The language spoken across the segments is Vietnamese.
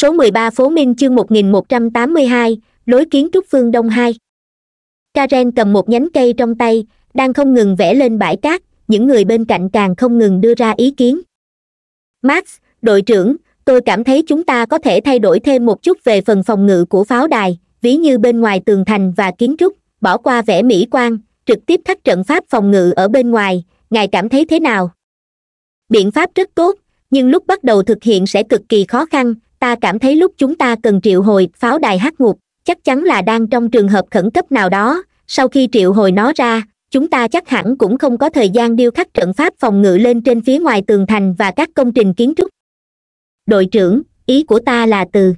số 13 phố Minh chương 1182, lối kiến trúc phương Đông 2. Karen cầm một nhánh cây trong tay, đang không ngừng vẽ lên bãi cát, những người bên cạnh càng không ngừng đưa ra ý kiến. Max, đội trưởng, tôi cảm thấy chúng ta có thể thay đổi thêm một chút về phần phòng ngự của pháo đài, ví như bên ngoài tường thành và kiến trúc, bỏ qua vẻ mỹ quan, trực tiếp thắt trận pháp phòng ngự ở bên ngoài, ngài cảm thấy thế nào? Biện pháp rất tốt, nhưng lúc bắt đầu thực hiện sẽ cực kỳ khó khăn, ta cảm thấy lúc chúng ta cần triệu hồi pháo đài hắc ngục chắc chắn là đang trong trường hợp khẩn cấp nào đó sau khi triệu hồi nó ra chúng ta chắc hẳn cũng không có thời gian điêu khắc trận pháp phòng ngự lên trên phía ngoài tường thành và các công trình kiến trúc đội trưởng ý của ta là từ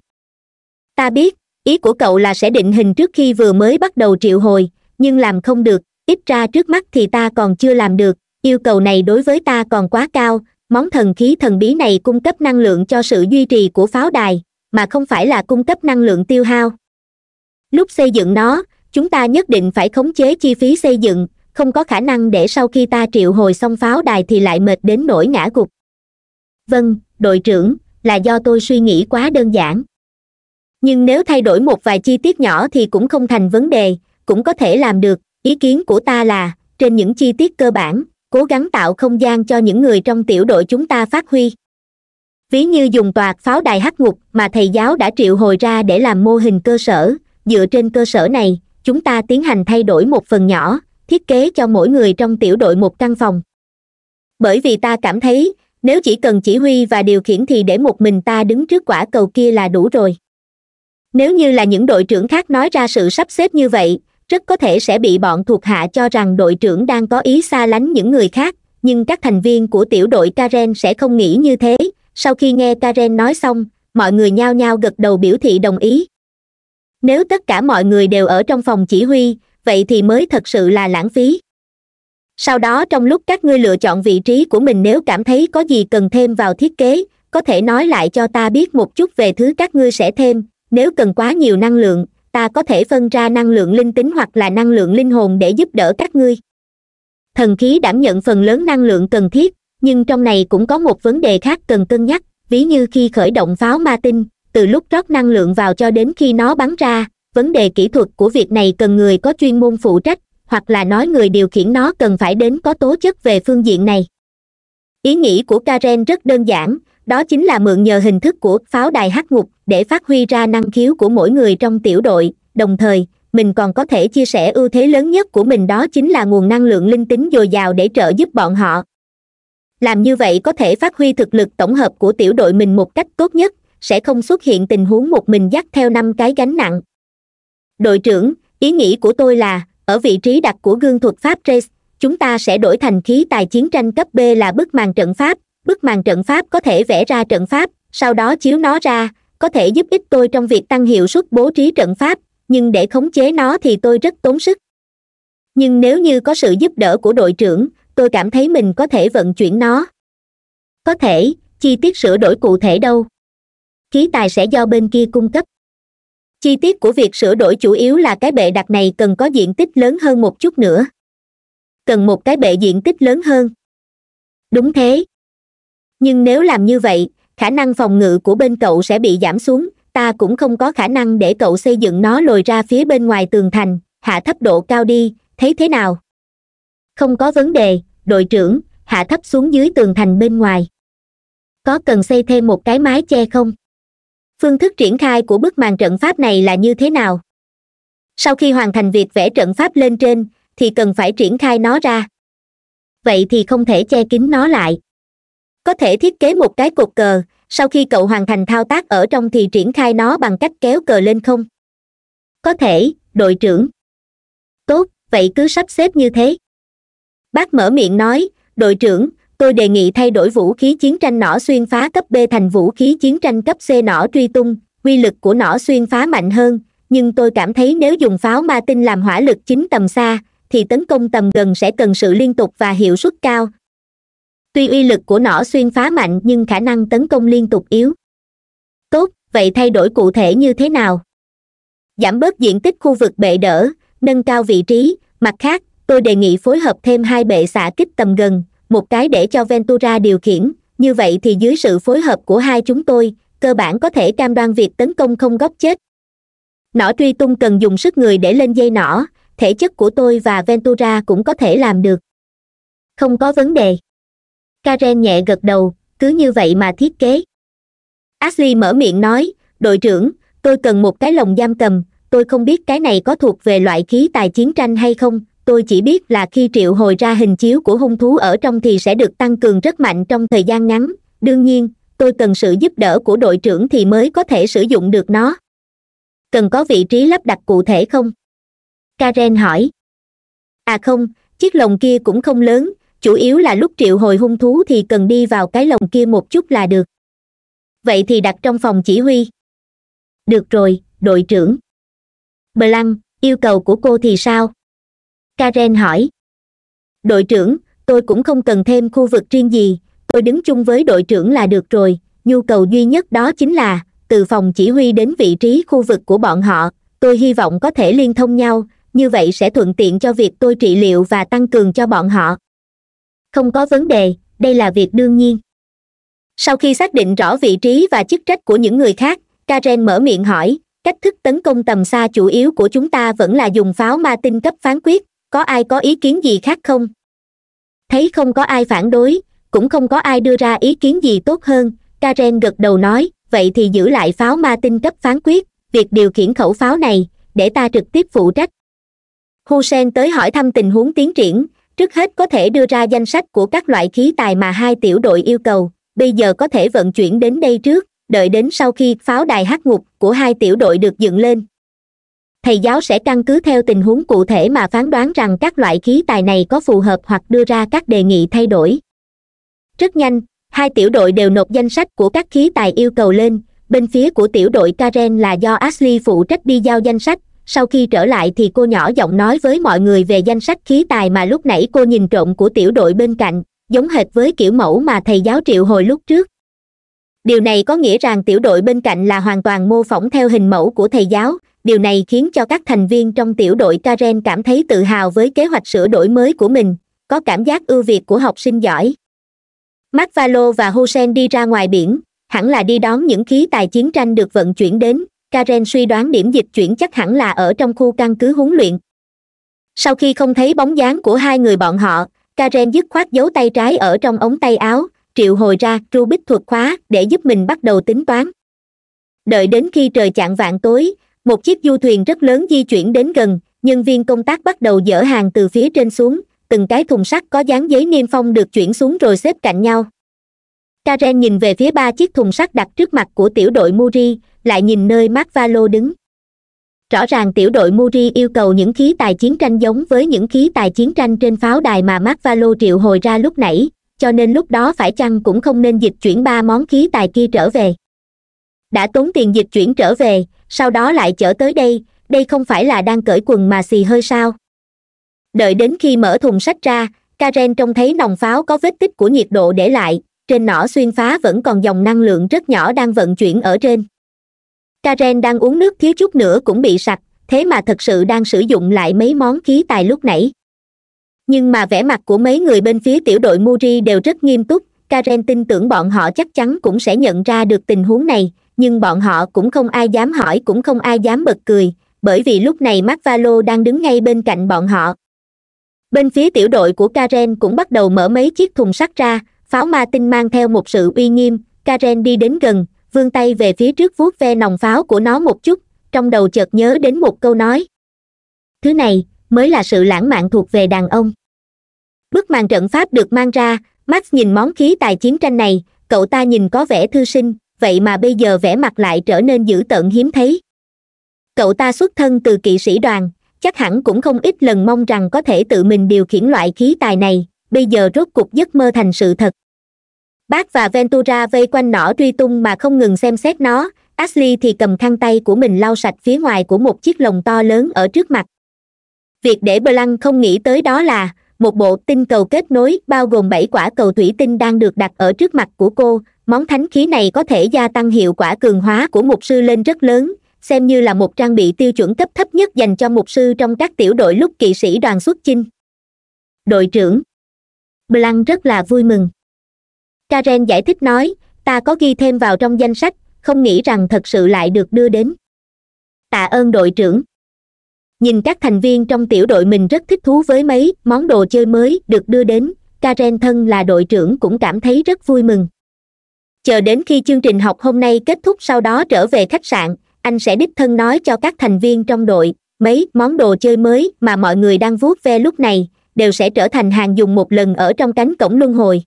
ta biết ý của cậu là sẽ định hình trước khi vừa mới bắt đầu triệu hồi nhưng làm không được ít ra trước mắt thì ta còn chưa làm được yêu cầu này đối với ta còn quá cao món thần khí thần bí này cung cấp năng lượng cho sự duy trì của pháo đài mà không phải là cung cấp năng lượng tiêu hao lúc xây dựng nó chúng ta nhất định phải khống chế chi phí xây dựng không có khả năng để sau khi ta triệu hồi xong pháo đài thì lại mệt đến nỗi ngã gục vâng đội trưởng là do tôi suy nghĩ quá đơn giản nhưng nếu thay đổi một vài chi tiết nhỏ thì cũng không thành vấn đề cũng có thể làm được ý kiến của ta là trên những chi tiết cơ bản cố gắng tạo không gian cho những người trong tiểu đội chúng ta phát huy ví như dùng toạt pháo đài hắc ngục mà thầy giáo đã triệu hồi ra để làm mô hình cơ sở dựa trên cơ sở này chúng ta tiến hành thay đổi một phần nhỏ thiết kế cho mỗi người trong tiểu đội một căn phòng bởi vì ta cảm thấy nếu chỉ cần chỉ huy và điều khiển thì để một mình ta đứng trước quả cầu kia là đủ rồi nếu như là những đội trưởng khác nói ra sự sắp xếp như vậy rất có thể sẽ bị bọn thuộc hạ cho rằng đội trưởng đang có ý xa lánh những người khác nhưng các thành viên của tiểu đội karen sẽ không nghĩ như thế sau khi nghe karen nói xong mọi người nhao nhao gật đầu biểu thị đồng ý nếu tất cả mọi người đều ở trong phòng chỉ huy vậy thì mới thật sự là lãng phí sau đó trong lúc các ngươi lựa chọn vị trí của mình nếu cảm thấy có gì cần thêm vào thiết kế có thể nói lại cho ta biết một chút về thứ các ngươi sẽ thêm nếu cần quá nhiều năng lượng ta có thể phân ra năng lượng linh tính hoặc là năng lượng linh hồn để giúp đỡ các ngươi thần khí đảm nhận phần lớn năng lượng cần thiết nhưng trong này cũng có một vấn đề khác cần cân nhắc ví như khi khởi động pháo ma tinh từ lúc rót năng lượng vào cho đến khi nó bắn ra vấn đề kỹ thuật của việc này cần người có chuyên môn phụ trách hoặc là nói người điều khiển nó cần phải đến có tố chất về phương diện này ý nghĩ của karen rất đơn giản đó chính là mượn nhờ hình thức của pháo đài hắc ngục để phát huy ra năng khiếu của mỗi người trong tiểu đội đồng thời mình còn có thể chia sẻ ưu thế lớn nhất của mình đó chính là nguồn năng lượng linh tính dồi dào để trợ giúp bọn họ làm như vậy có thể phát huy thực lực tổng hợp của tiểu đội mình một cách tốt nhất sẽ không xuất hiện tình huống một mình dắt theo năm cái gánh nặng đội trưởng ý nghĩ của tôi là ở vị trí đặt của gương thuật pháp trace chúng ta sẽ đổi thành khí tài chiến tranh cấp b là bức màn trận pháp bức màn trận pháp có thể vẽ ra trận pháp sau đó chiếu nó ra có thể giúp ích tôi trong việc tăng hiệu suất bố trí trận pháp nhưng để khống chế nó thì tôi rất tốn sức nhưng nếu như có sự giúp đỡ của đội trưởng tôi cảm thấy mình có thể vận chuyển nó có thể chi tiết sửa đổi cụ thể đâu khí tài sẽ do bên kia cung cấp chi tiết của việc sửa đổi chủ yếu là cái bệ đặt này cần có diện tích lớn hơn một chút nữa cần một cái bệ diện tích lớn hơn đúng thế nhưng nếu làm như vậy khả năng phòng ngự của bên cậu sẽ bị giảm xuống ta cũng không có khả năng để cậu xây dựng nó lồi ra phía bên ngoài tường thành hạ thấp độ cao đi thấy thế nào không có vấn đề đội trưởng hạ thấp xuống dưới tường thành bên ngoài có cần xây thêm một cái mái che không phương thức triển khai của bức màn trận pháp này là như thế nào sau khi hoàn thành việc vẽ trận pháp lên trên thì cần phải triển khai nó ra vậy thì không thể che kín nó lại có thể thiết kế một cái cột cờ sau khi cậu hoàn thành thao tác ở trong thì triển khai nó bằng cách kéo cờ lên không có thể đội trưởng tốt vậy cứ sắp xếp như thế bác mở miệng nói đội trưởng tôi đề nghị thay đổi vũ khí chiến tranh nỏ xuyên phá cấp b thành vũ khí chiến tranh cấp c nỏ truy tung quy lực của nỏ xuyên phá mạnh hơn nhưng tôi cảm thấy nếu dùng pháo ma tinh làm hỏa lực chính tầm xa thì tấn công tầm gần sẽ cần sự liên tục và hiệu suất cao tuy uy lực của nỏ xuyên phá mạnh nhưng khả năng tấn công liên tục yếu tốt vậy thay đổi cụ thể như thế nào giảm bớt diện tích khu vực bệ đỡ nâng cao vị trí mặt khác tôi đề nghị phối hợp thêm hai bệ xạ kích tầm gần một cái để cho ventura điều khiển như vậy thì dưới sự phối hợp của hai chúng tôi cơ bản có thể cam đoan việc tấn công không góp chết nỏ truy tung cần dùng sức người để lên dây nỏ thể chất của tôi và ventura cũng có thể làm được không có vấn đề karen nhẹ gật đầu cứ như vậy mà thiết kế ashley mở miệng nói đội trưởng tôi cần một cái lồng giam cầm tôi không biết cái này có thuộc về loại khí tài chiến tranh hay không tôi chỉ biết là khi triệu hồi ra hình chiếu của hung thú ở trong thì sẽ được tăng cường rất mạnh trong thời gian ngắn đương nhiên tôi cần sự giúp đỡ của đội trưởng thì mới có thể sử dụng được nó cần có vị trí lắp đặt cụ thể không karen hỏi à không chiếc lồng kia cũng không lớn chủ yếu là lúc triệu hồi hung thú thì cần đi vào cái lồng kia một chút là được vậy thì đặt trong phòng chỉ huy được rồi đội trưởng bờ lăng yêu cầu của cô thì sao karen hỏi đội trưởng tôi cũng không cần thêm khu vực riêng gì tôi đứng chung với đội trưởng là được rồi nhu cầu duy nhất đó chính là từ phòng chỉ huy đến vị trí khu vực của bọn họ tôi hy vọng có thể liên thông nhau như vậy sẽ thuận tiện cho việc tôi trị liệu và tăng cường cho bọn họ không có vấn đề đây là việc đương nhiên sau khi xác định rõ vị trí và chức trách của những người khác karen mở miệng hỏi cách thức tấn công tầm xa chủ yếu của chúng ta vẫn là dùng pháo ma tinh cấp phán quyết có ai có ý kiến gì khác không thấy không có ai phản đối cũng không có ai đưa ra ý kiến gì tốt hơn karen gật đầu nói vậy thì giữ lại pháo ma tinh cấp phán quyết việc điều khiển khẩu pháo này để ta trực tiếp phụ trách hussein tới hỏi thăm tình huống tiến triển trước hết có thể đưa ra danh sách của các loại khí tài mà hai tiểu đội yêu cầu bây giờ có thể vận chuyển đến đây trước đợi đến sau khi pháo đài hát ngục của hai tiểu đội được dựng lên thầy giáo sẽ căn cứ theo tình huống cụ thể mà phán đoán rằng các loại khí tài này có phù hợp hoặc đưa ra các đề nghị thay đổi rất nhanh hai tiểu đội đều nộp danh sách của các khí tài yêu cầu lên bên phía của tiểu đội karen là do ashley phụ trách đi giao danh sách sau khi trở lại thì cô nhỏ giọng nói với mọi người về danh sách khí tài mà lúc nãy cô nhìn trộm của tiểu đội bên cạnh giống hệt với kiểu mẫu mà thầy giáo triệu hồi lúc trước điều này có nghĩa rằng tiểu đội bên cạnh là hoàn toàn mô phỏng theo hình mẫu của thầy giáo điều này khiến cho các thành viên trong tiểu đội karen cảm thấy tự hào với kế hoạch sửa đổi mới của mình có cảm giác ưu việt của học sinh giỏi mark valo và hussein đi ra ngoài biển hẳn là đi đón những khí tài chiến tranh được vận chuyển đến karen suy đoán điểm dịch chuyển chắc hẳn là ở trong khu căn cứ huấn luyện sau khi không thấy bóng dáng của hai người bọn họ karen dứt khoát giấu tay trái ở trong ống tay áo triệu hồi ra rubik thuật khóa để giúp mình bắt đầu tính toán đợi đến khi trời chạng vạn tối một chiếc du thuyền rất lớn di chuyển đến gần nhân viên công tác bắt đầu dỡ hàng từ phía trên xuống từng cái thùng sắt có dán giấy niêm phong được chuyển xuống rồi xếp cạnh nhau karen nhìn về phía ba chiếc thùng sắt đặt trước mặt của tiểu đội muri lại nhìn nơi mark valo đứng rõ ràng tiểu đội muri yêu cầu những khí tài chiến tranh giống với những khí tài chiến tranh trên pháo đài mà mark valo triệu hồi ra lúc nãy cho nên lúc đó phải chăng cũng không nên dịch chuyển ba món khí tài kia trở về đã tốn tiền dịch chuyển trở về sau đó lại chở tới đây đây không phải là đang cởi quần mà xì hơi sao đợi đến khi mở thùng sách ra karen trông thấy nòng pháo có vết tích của nhiệt độ để lại trên nỏ xuyên phá vẫn còn dòng năng lượng rất nhỏ đang vận chuyển ở trên karen đang uống nước thiếu chút nữa cũng bị sặc thế mà thật sự đang sử dụng lại mấy món khí tài lúc nãy nhưng mà vẻ mặt của mấy người bên phía tiểu đội muri đều rất nghiêm túc karen tin tưởng bọn họ chắc chắn cũng sẽ nhận ra được tình huống này nhưng bọn họ cũng không ai dám hỏi cũng không ai dám bật cười bởi vì lúc này m đang đứng ngay bên cạnh bọn họ bên phía tiểu đội của karen cũng bắt đầu mở mấy chiếc thùng sắt ra pháo ma tinh mang theo một sự uy nghiêm karen đi đến gần vươn tay về phía trước vuốt ve nòng pháo của nó một chút trong đầu chợt nhớ đến một câu nói thứ này mới là sự lãng mạn thuộc về đàn ông bức màn trận pháp được mang ra max nhìn món khí tài chiến tranh này cậu ta nhìn có vẻ thư sinh vậy mà bây giờ vẻ mặt lại trở nên dữ tợn hiếm thấy cậu ta xuất thân từ kỵ sĩ đoàn chắc hẳn cũng không ít lần mong rằng có thể tự mình điều khiển loại khí tài này bây giờ rốt cục giấc mơ thành sự thật bác và ventura vây quanh nỏ truy tung mà không ngừng xem xét nó ashley thì cầm khăn tay của mình lau sạch phía ngoài của một chiếc lồng to lớn ở trước mặt việc để bờ lăng không nghĩ tới đó là một bộ tinh cầu kết nối bao gồm bảy quả cầu thủy tinh đang được đặt ở trước mặt của cô món thánh khí này có thể gia tăng hiệu quả cường hóa của mục sư lên rất lớn xem như là một trang bị tiêu chuẩn cấp thấp nhất dành cho mục sư trong các tiểu đội lúc kỵ sĩ đoàn xuất chinh đội trưởng blanc rất là vui mừng karen giải thích nói ta có ghi thêm vào trong danh sách không nghĩ rằng thật sự lại được đưa đến tạ ơn đội trưởng nhìn các thành viên trong tiểu đội mình rất thích thú với mấy món đồ chơi mới được đưa đến karen thân là đội trưởng cũng cảm thấy rất vui mừng chờ đến khi chương trình học hôm nay kết thúc sau đó trở về khách sạn anh sẽ đích thân nói cho các thành viên trong đội mấy món đồ chơi mới mà mọi người đang vuốt ve lúc này đều sẽ trở thành hàng dùng một lần ở trong cánh cổng luân hồi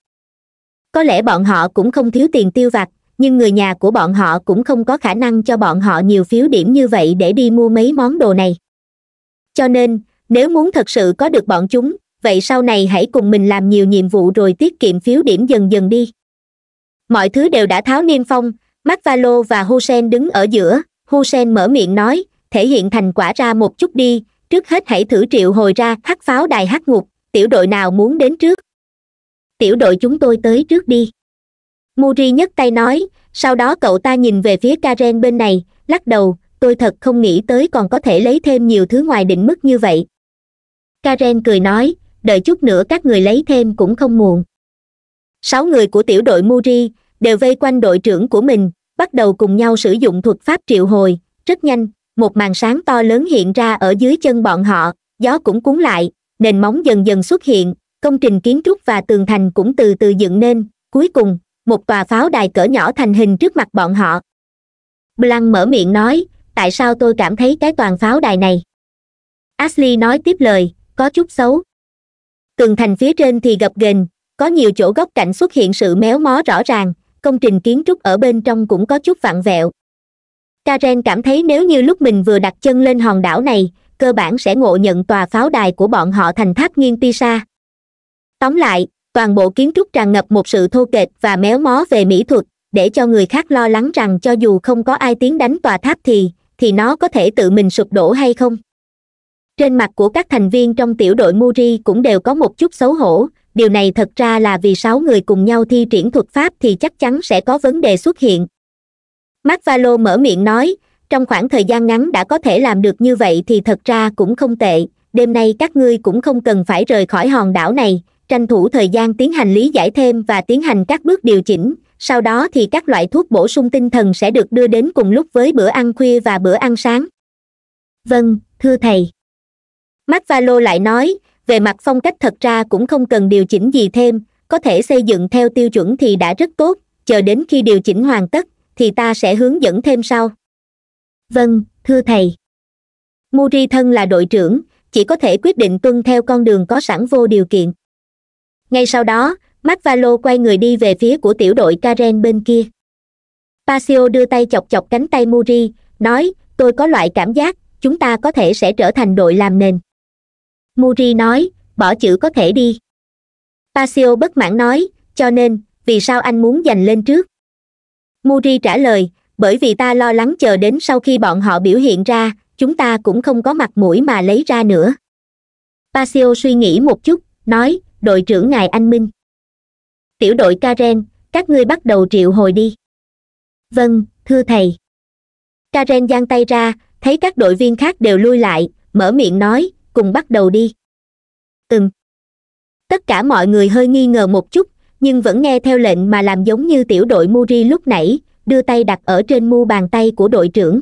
có lẽ bọn họ cũng không thiếu tiền tiêu vặt nhưng người nhà của bọn họ cũng không có khả năng cho bọn họ nhiều phiếu điểm như vậy để đi mua mấy món đồ này cho nên nếu muốn thật sự có được bọn chúng vậy sau này hãy cùng mình làm nhiều nhiệm vụ rồi tiết kiệm phiếu điểm dần dần đi mọi thứ đều đã tháo niêm phong va lô và hussein đứng ở giữa hussein mở miệng nói thể hiện thành quả ra một chút đi trước hết hãy thử triệu hồi ra hắc pháo đài hắc ngục tiểu đội nào muốn đến trước tiểu đội chúng tôi tới trước đi muri nhấc tay nói sau đó cậu ta nhìn về phía karen bên này lắc đầu tôi thật không nghĩ tới còn có thể lấy thêm nhiều thứ ngoài định mức như vậy karen cười nói đợi chút nữa các người lấy thêm cũng không muộn sáu người của tiểu đội muri đều vây quanh đội trưởng của mình bắt đầu cùng nhau sử dụng thuật pháp triệu hồi rất nhanh một màn sáng to lớn hiện ra ở dưới chân bọn họ gió cũng cuốn lại nền móng dần dần xuất hiện công trình kiến trúc và tường thành cũng từ từ dựng nên cuối cùng một tòa pháo đài cỡ nhỏ thành hình trước mặt bọn họ blanc mở miệng nói tại sao tôi cảm thấy cái toàn pháo đài này ashley nói tiếp lời có chút xấu tường thành phía trên thì gập ghềnh có nhiều chỗ góc cạnh xuất hiện sự méo mó rõ ràng công trình kiến trúc ở bên trong cũng có chút vặn vẹo karen cảm thấy nếu như lúc mình vừa đặt chân lên hòn đảo này cơ bản sẽ ngộ nhận tòa pháo đài của bọn họ thành tháp nghiêng pisa tóm lại toàn bộ kiến trúc tràn ngập một sự thô kệch và méo mó về mỹ thuật để cho người khác lo lắng rằng cho dù không có ai tiến đánh tòa tháp thì thì nó có thể tự mình sụp đổ hay không trên mặt của các thành viên trong tiểu đội muri cũng đều có một chút xấu hổ điều này thật ra là vì sáu người cùng nhau thi triển thuật pháp thì chắc chắn sẽ có vấn đề xuất hiện mắt mở miệng nói trong khoảng thời gian ngắn đã có thể làm được như vậy thì thật ra cũng không tệ đêm nay các ngươi cũng không cần phải rời khỏi hòn đảo này tranh thủ thời gian tiến hành lý giải thêm và tiến hành các bước điều chỉnh sau đó thì các loại thuốc bổ sung tinh thần sẽ được đưa đến cùng lúc với bữa ăn khuya và bữa ăn sáng vâng thưa thầy mắt va lô lại nói về mặt phong cách thật ra cũng không cần điều chỉnh gì thêm có thể xây dựng theo tiêu chuẩn thì đã rất tốt chờ đến khi điều chỉnh hoàn tất thì ta sẽ hướng dẫn thêm sau vâng thưa thầy muri thân là đội trưởng chỉ có thể quyết định tuân theo con đường có sẵn vô điều kiện ngay sau đó marvalo quay người đi về phía của tiểu đội karen bên kia pasio đưa tay chọc chọc cánh tay muri nói tôi có loại cảm giác chúng ta có thể sẽ trở thành đội làm nền muri nói bỏ chữ có thể đi pasio bất mãn nói cho nên vì sao anh muốn giành lên trước muri trả lời bởi vì ta lo lắng chờ đến sau khi bọn họ biểu hiện ra chúng ta cũng không có mặt mũi mà lấy ra nữa pasio suy nghĩ một chút nói đội trưởng ngài anh minh tiểu đội karen các ngươi bắt đầu triệu hồi đi vâng thưa thầy karen giang tay ra thấy các đội viên khác đều lui lại mở miệng nói cùng bắt đầu đi ừm tất cả mọi người hơi nghi ngờ một chút nhưng vẫn nghe theo lệnh mà làm giống như tiểu đội muri lúc nãy đưa tay đặt ở trên mu bàn tay của đội trưởng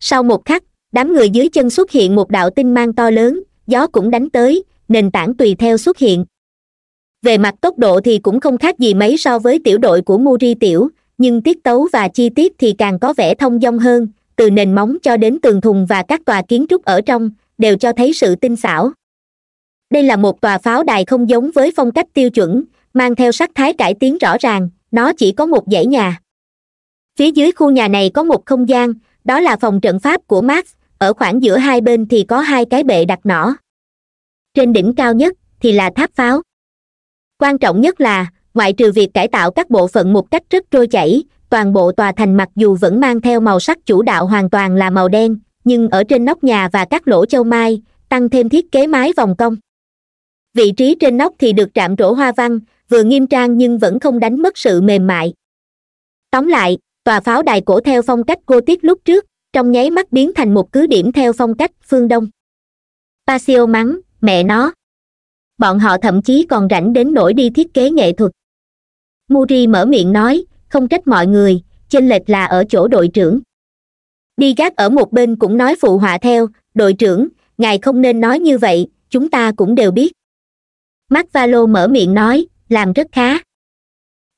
sau một khắc đám người dưới chân xuất hiện một đạo tinh mang to lớn gió cũng đánh tới nền tảng tùy theo xuất hiện về mặt tốc độ thì cũng không khác gì mấy so với tiểu đội của muri tiểu nhưng tiết tấu và chi tiết thì càng có vẻ thông dong hơn từ nền móng cho đến tường thùng và các tòa kiến trúc ở trong đều cho thấy sự tinh xảo đây là một tòa pháo đài không giống với phong cách tiêu chuẩn mang theo sắc thái cải tiến rõ ràng nó chỉ có một dãy nhà phía dưới khu nhà này có một không gian đó là phòng trận pháp của max ở khoảng giữa hai bên thì có hai cái bệ đặt nỏ trên đỉnh cao nhất thì là tháp pháo quan trọng nhất là ngoại trừ việc cải tạo các bộ phận một cách rất trôi chảy toàn bộ tòa thành mặc dù vẫn mang theo màu sắc chủ đạo hoàn toàn là màu đen nhưng ở trên nóc nhà và các lỗ châu mai tăng thêm thiết kế mái vòng cong vị trí trên nóc thì được trạm trổ hoa văn vừa nghiêm trang nhưng vẫn không đánh mất sự mềm mại tóm lại tòa pháo đài cổ theo phong cách cô tiết lúc trước trong nháy mắt biến thành một cứ điểm theo phong cách phương đông pasio mắng mẹ nó bọn họ thậm chí còn rảnh đến nỗi đi thiết kế nghệ thuật muri mở miệng nói không trách mọi người chênh lệch là ở chỗ đội trưởng đi gác ở một bên cũng nói phụ họa theo đội trưởng ngài không nên nói như vậy chúng ta cũng đều biết mắt va mở miệng nói làm rất khá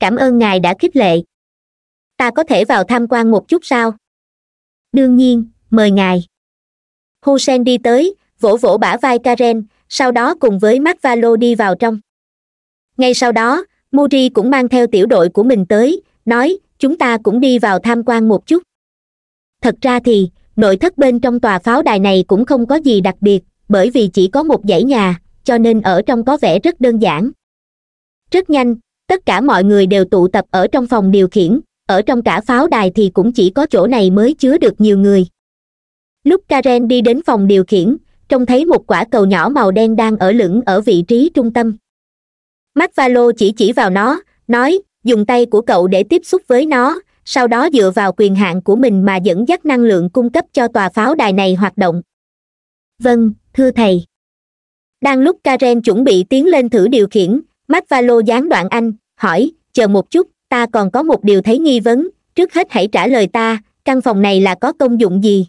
cảm ơn ngài đã khích lệ ta có thể vào tham quan một chút sao đương nhiên mời ngài hussein đi tới vỗ vỗ bả vai karen sau đó cùng với marvalo đi vào trong ngay sau đó muri cũng mang theo tiểu đội của mình tới nói chúng ta cũng đi vào tham quan một chút thật ra thì nội thất bên trong tòa pháo đài này cũng không có gì đặc biệt bởi vì chỉ có một dãy nhà cho nên ở trong có vẻ rất đơn giản rất nhanh tất cả mọi người đều tụ tập ở trong phòng điều khiển ở trong cả pháo đài thì cũng chỉ có chỗ này mới chứa được nhiều người lúc karen đi đến phòng điều khiển trông thấy một quả cầu nhỏ màu đen đang ở lửng ở vị trí trung tâm mắt va lô chỉ chỉ vào nó nói dùng tay của cậu để tiếp xúc với nó sau đó dựa vào quyền hạn của mình mà dẫn dắt năng lượng cung cấp cho tòa pháo đài này hoạt động vâng thưa thầy đang lúc karen chuẩn bị tiến lên thử điều khiển mắt va lô gián đoạn anh hỏi chờ một chút ta còn có một điều thấy nghi vấn trước hết hãy trả lời ta căn phòng này là có công dụng gì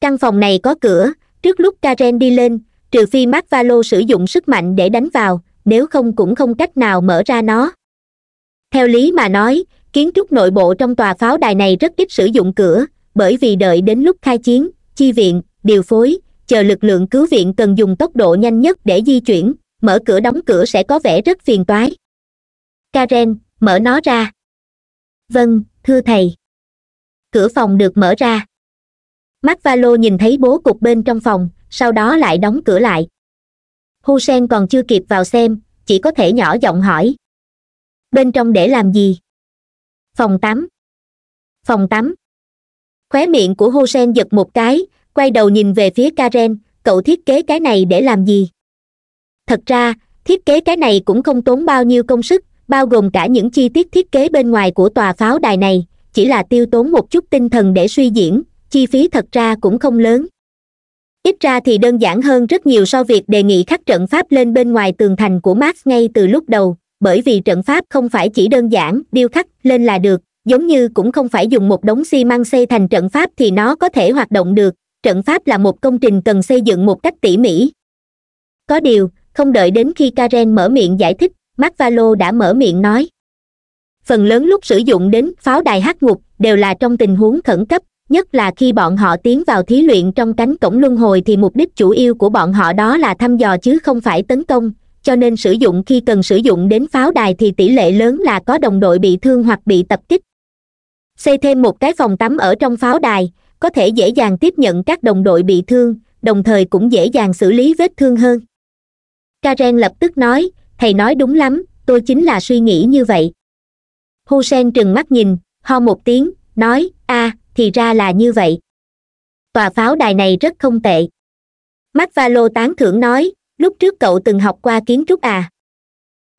căn phòng này có cửa trước lúc karen đi lên trừ phi mát valo sử dụng sức mạnh để đánh vào nếu không cũng không cách nào mở ra nó theo lý mà nói kiến trúc nội bộ trong tòa pháo đài này rất ít sử dụng cửa bởi vì đợi đến lúc khai chiến chi viện điều phối chờ lực lượng cứu viện cần dùng tốc độ nhanh nhất để di chuyển mở cửa đóng cửa sẽ có vẻ rất phiền toái karen mở nó ra vâng thưa thầy cửa phòng được mở ra mắt va lô nhìn thấy bố cục bên trong phòng sau đó lại đóng cửa lại hu sen còn chưa kịp vào xem chỉ có thể nhỏ giọng hỏi bên trong để làm gì phòng tắm phòng tắm khóe miệng của hu sen giật một cái quay đầu nhìn về phía karen cậu thiết kế cái này để làm gì thật ra thiết kế cái này cũng không tốn bao nhiêu công sức bao gồm cả những chi tiết thiết kế bên ngoài của tòa pháo đài này chỉ là tiêu tốn một chút tinh thần để suy diễn chi phí thật ra cũng không lớn ít ra thì đơn giản hơn rất nhiều so việc đề nghị khắc trận pháp lên bên ngoài tường thành của marx ngay từ lúc đầu bởi vì trận pháp không phải chỉ đơn giản điêu khắc lên là được giống như cũng không phải dùng một đống xi măng xây thành trận pháp thì nó có thể hoạt động được trận pháp là một công trình cần xây dựng một cách tỉ mỉ có điều không đợi đến khi karen mở miệng giải thích marvalo đã mở miệng nói phần lớn lúc sử dụng đến pháo đài hát ngục đều là trong tình huống khẩn cấp nhất là khi bọn họ tiến vào thí luyện trong cánh cổng luân hồi thì mục đích chủ yếu của bọn họ đó là thăm dò chứ không phải tấn công cho nên sử dụng khi cần sử dụng đến pháo đài thì tỷ lệ lớn là có đồng đội bị thương hoặc bị tập kích xây thêm một cái phòng tắm ở trong pháo đài có thể dễ dàng tiếp nhận các đồng đội bị thương đồng thời cũng dễ dàng xử lý vết thương hơn karen lập tức nói thầy nói đúng lắm tôi chính là suy nghĩ như vậy hu sen trừng mắt nhìn ho một tiếng nói a à, thì ra là như vậy tòa pháo đài này rất không tệ mắt va lô tán thưởng nói lúc trước cậu từng học qua kiến trúc à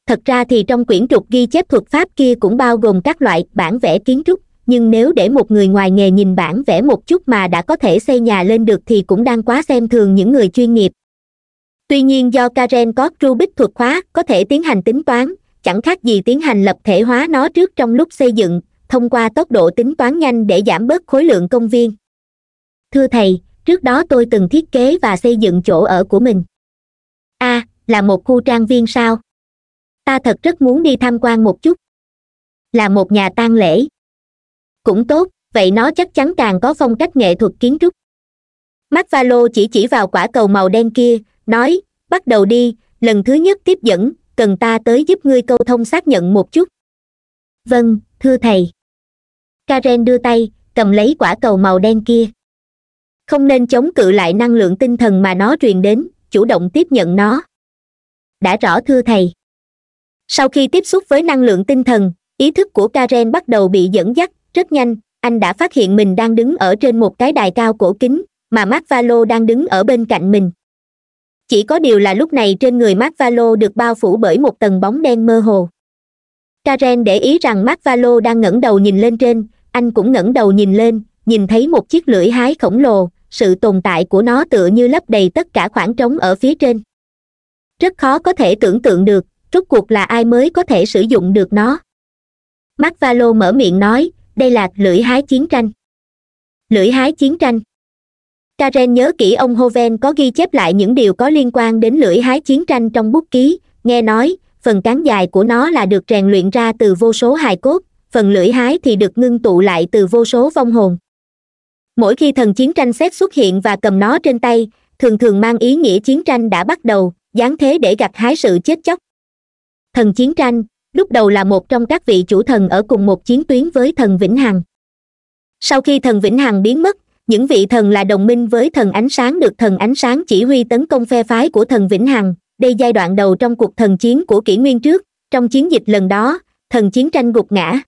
thật ra thì trong quyển trục ghi chép thuật pháp kia cũng bao gồm các loại bản vẽ kiến trúc nhưng nếu để một người ngoài nghề nhìn bản vẽ một chút mà đã có thể xây nhà lên được thì cũng đang quá xem thường những người chuyên nghiệp tuy nhiên do karen có rubik thuật khóa có thể tiến hành tính toán chẳng khác gì tiến hành lập thể hóa nó trước trong lúc xây dựng thông qua tốc độ tính toán nhanh để giảm bớt khối lượng công viên thưa thầy trước đó tôi từng thiết kế và xây dựng chỗ ở của mình a à, là một khu trang viên sao ta thật rất muốn đi tham quan một chút là một nhà tang lễ cũng tốt vậy nó chắc chắn càng có phong cách nghệ thuật kiến trúc mắt va lô chỉ chỉ vào quả cầu màu đen kia nói bắt đầu đi lần thứ nhất tiếp dẫn cần ta tới giúp ngươi câu thông xác nhận một chút vâng thưa thầy karen đưa tay cầm lấy quả cầu màu đen kia không nên chống cự lại năng lượng tinh thần mà nó truyền đến chủ động tiếp nhận nó đã rõ thưa thầy sau khi tiếp xúc với năng lượng tinh thần ý thức của karen bắt đầu bị dẫn dắt rất nhanh anh đã phát hiện mình đang đứng ở trên một cái đài cao cổ kính mà mark valo đang đứng ở bên cạnh mình chỉ có điều là lúc này trên người mark valo được bao phủ bởi một tầng bóng đen mơ hồ karen để ý rằng m valo đang ngẩng đầu nhìn lên trên anh cũng ngẩng đầu nhìn lên nhìn thấy một chiếc lưỡi hái khổng lồ sự tồn tại của nó tựa như lấp đầy tất cả khoảng trống ở phía trên rất khó có thể tưởng tượng được rốt cuộc là ai mới có thể sử dụng được nó mắt valo mở miệng nói đây là lưỡi hái chiến tranh lưỡi hái chiến tranh karen nhớ kỹ ông hoven có ghi chép lại những điều có liên quan đến lưỡi hái chiến tranh trong bút ký nghe nói phần cán dài của nó là được rèn luyện ra từ vô số hài cốt phần lưỡi hái thì được ngưng tụ lại từ vô số vong hồn mỗi khi thần chiến tranh xét xuất hiện và cầm nó trên tay thường thường mang ý nghĩa chiến tranh đã bắt đầu giáng thế để gặt hái sự chết chóc thần chiến tranh lúc đầu là một trong các vị chủ thần ở cùng một chiến tuyến với thần vĩnh hằng sau khi thần vĩnh hằng biến mất những vị thần là đồng minh với thần ánh sáng được thần ánh sáng chỉ huy tấn công phe phái của thần vĩnh hằng đây giai đoạn đầu trong cuộc thần chiến của kỷ nguyên trước trong chiến dịch lần đó thần chiến tranh gục ngã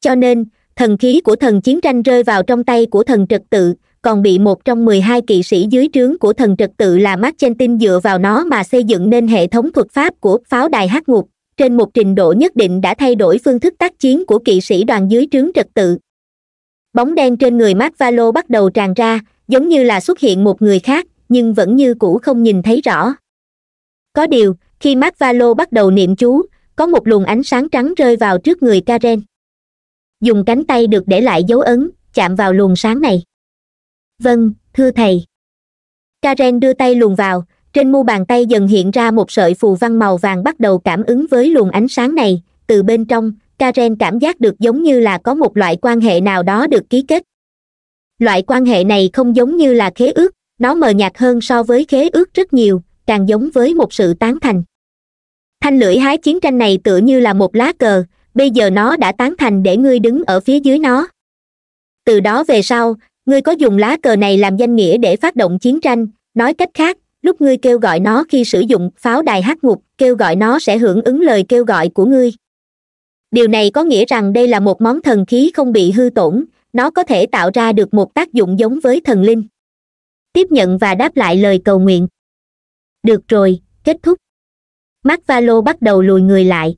cho nên thần khí của thần chiến tranh rơi vào trong tay của thần trật tự còn bị một trong mười hai kỵ sĩ dưới trướng của thần trật tự là mát chen tin dựa vào nó mà xây dựng nên hệ thống thuật pháp của pháo đài hát ngục trên một trình độ nhất định đã thay đổi phương thức tác chiến của kỵ sĩ đoàn dưới trướng trật tự bóng đen trên người mát valo bắt đầu tràn ra giống như là xuất hiện một người khác nhưng vẫn như cũ không nhìn thấy rõ có điều khi mark valo bắt đầu niệm chú có một luồng ánh sáng trắng rơi vào trước người karen dùng cánh tay được để lại dấu ấn chạm vào luồng sáng này vâng thưa thầy karen đưa tay luồng vào trên mu bàn tay dần hiện ra một sợi phù văn màu vàng bắt đầu cảm ứng với luồng ánh sáng này từ bên trong karen cảm giác được giống như là có một loại quan hệ nào đó được ký kết loại quan hệ này không giống như là khế ước nó mờ nhạt hơn so với khế ước rất nhiều càng giống với một sự tán thành thanh lưỡi hái chiến tranh này tựa như là một lá cờ bây giờ nó đã tán thành để ngươi đứng ở phía dưới nó từ đó về sau ngươi có dùng lá cờ này làm danh nghĩa để phát động chiến tranh nói cách khác lúc ngươi kêu gọi nó khi sử dụng pháo đài hát ngục kêu gọi nó sẽ hưởng ứng lời kêu gọi của ngươi điều này có nghĩa rằng đây là một món thần khí không bị hư tổn nó có thể tạo ra được một tác dụng giống với thần linh tiếp nhận và đáp lại lời cầu nguyện được rồi kết thúc mắt va lô bắt đầu lùi người lại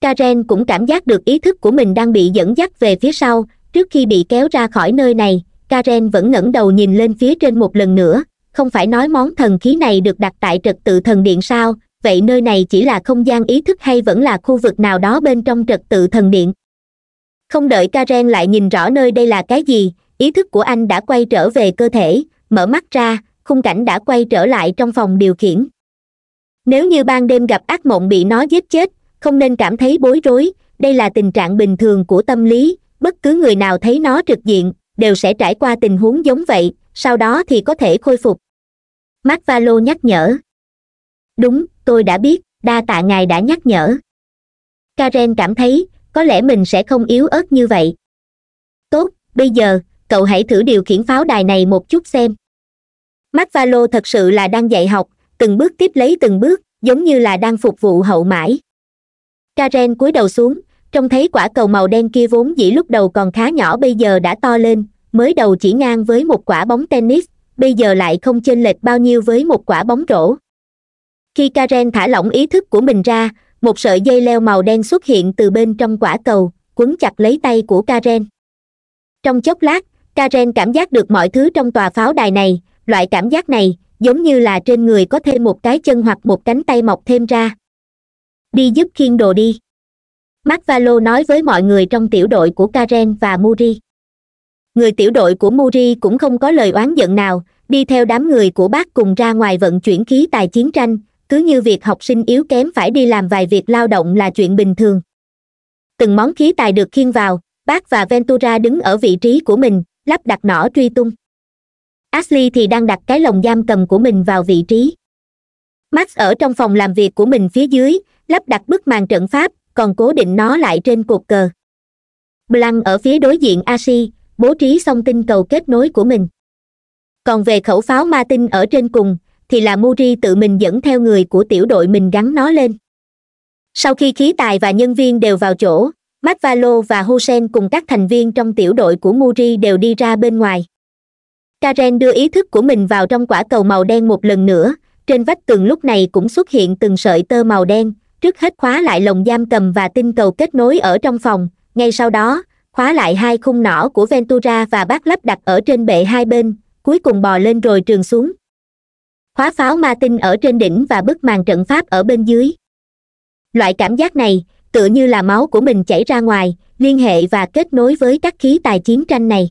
karen cũng cảm giác được ý thức của mình đang bị dẫn dắt về phía sau trước khi bị kéo ra khỏi nơi này karen vẫn ngẩng đầu nhìn lên phía trên một lần nữa không phải nói món thần khí này được đặt tại trật tự thần điện sao vậy nơi này chỉ là không gian ý thức hay vẫn là khu vực nào đó bên trong trật tự thần điện không đợi karen lại nhìn rõ nơi đây là cái gì ý thức của anh đã quay trở về cơ thể mở mắt ra khung cảnh đã quay trở lại trong phòng điều khiển nếu như ban đêm gặp ác mộng bị nó giết chết không nên cảm thấy bối rối đây là tình trạng bình thường của tâm lý bất cứ người nào thấy nó trực diện đều sẽ trải qua tình huống giống vậy sau đó thì có thể khôi phục mắt va lô nhắc nhở đúng tôi đã biết đa tạ ngài đã nhắc nhở karen cảm thấy có lẽ mình sẽ không yếu ớt như vậy tốt bây giờ cậu hãy thử điều khiển pháo đài này một chút xem mắt va lô thật sự là đang dạy học từng bước tiếp lấy từng bước giống như là đang phục vụ hậu mãi karen cúi đầu xuống trông thấy quả cầu màu đen kia vốn dĩ lúc đầu còn khá nhỏ bây giờ đã to lên mới đầu chỉ ngang với một quả bóng tennis bây giờ lại không chênh lệch bao nhiêu với một quả bóng rổ khi karen thả lỏng ý thức của mình ra một sợi dây leo màu đen xuất hiện từ bên trong quả cầu quấn chặt lấy tay của karen trong chốc lát karen cảm giác được mọi thứ trong tòa pháo đài này loại cảm giác này giống như là trên người có thêm một cái chân hoặc một cánh tay mọc thêm ra đi giúp khiên đồ đi marvalo nói với mọi người trong tiểu đội của karen và muri người tiểu đội của muri cũng không có lời oán giận nào đi theo đám người của bác cùng ra ngoài vận chuyển khí tài chiến tranh cứ như việc học sinh yếu kém phải đi làm vài việc lao động là chuyện bình thường từng món khí tài được khiên vào bác và ventura đứng ở vị trí của mình lắp đặt nỏ truy tung ashley thì đang đặt cái lồng giam cầm của mình vào vị trí max ở trong phòng làm việc của mình phía dưới lắp đặt bức màn trận pháp còn cố định nó lại trên cột cờ blanc ở phía đối diện ashi bố trí xong tinh cầu kết nối của mình còn về khẩu pháo ma tinh ở trên cùng thì là muri tự mình dẫn theo người của tiểu đội mình gắn nó lên sau khi khí tài và nhân viên đều vào chỗ Marvalo và Hussein cùng các thành viên trong tiểu đội của Muri đều đi ra bên ngoài karen đưa ý thức của mình vào trong quả cầu màu đen một lần nữa trên vách tường lúc này cũng xuất hiện từng sợi tơ màu đen trước hết khóa lại lồng giam cầm và tinh cầu kết nối ở trong phòng ngay sau đó khóa lại hai khung nỏ của ventura và bác lắp đặt ở trên bệ hai bên cuối cùng bò lên rồi trường xuống khóa pháo ma tinh ở trên đỉnh và bức màn trận pháp ở bên dưới loại cảm giác này tựa như là máu của mình chảy ra ngoài liên hệ và kết nối với các khí tài chiến tranh này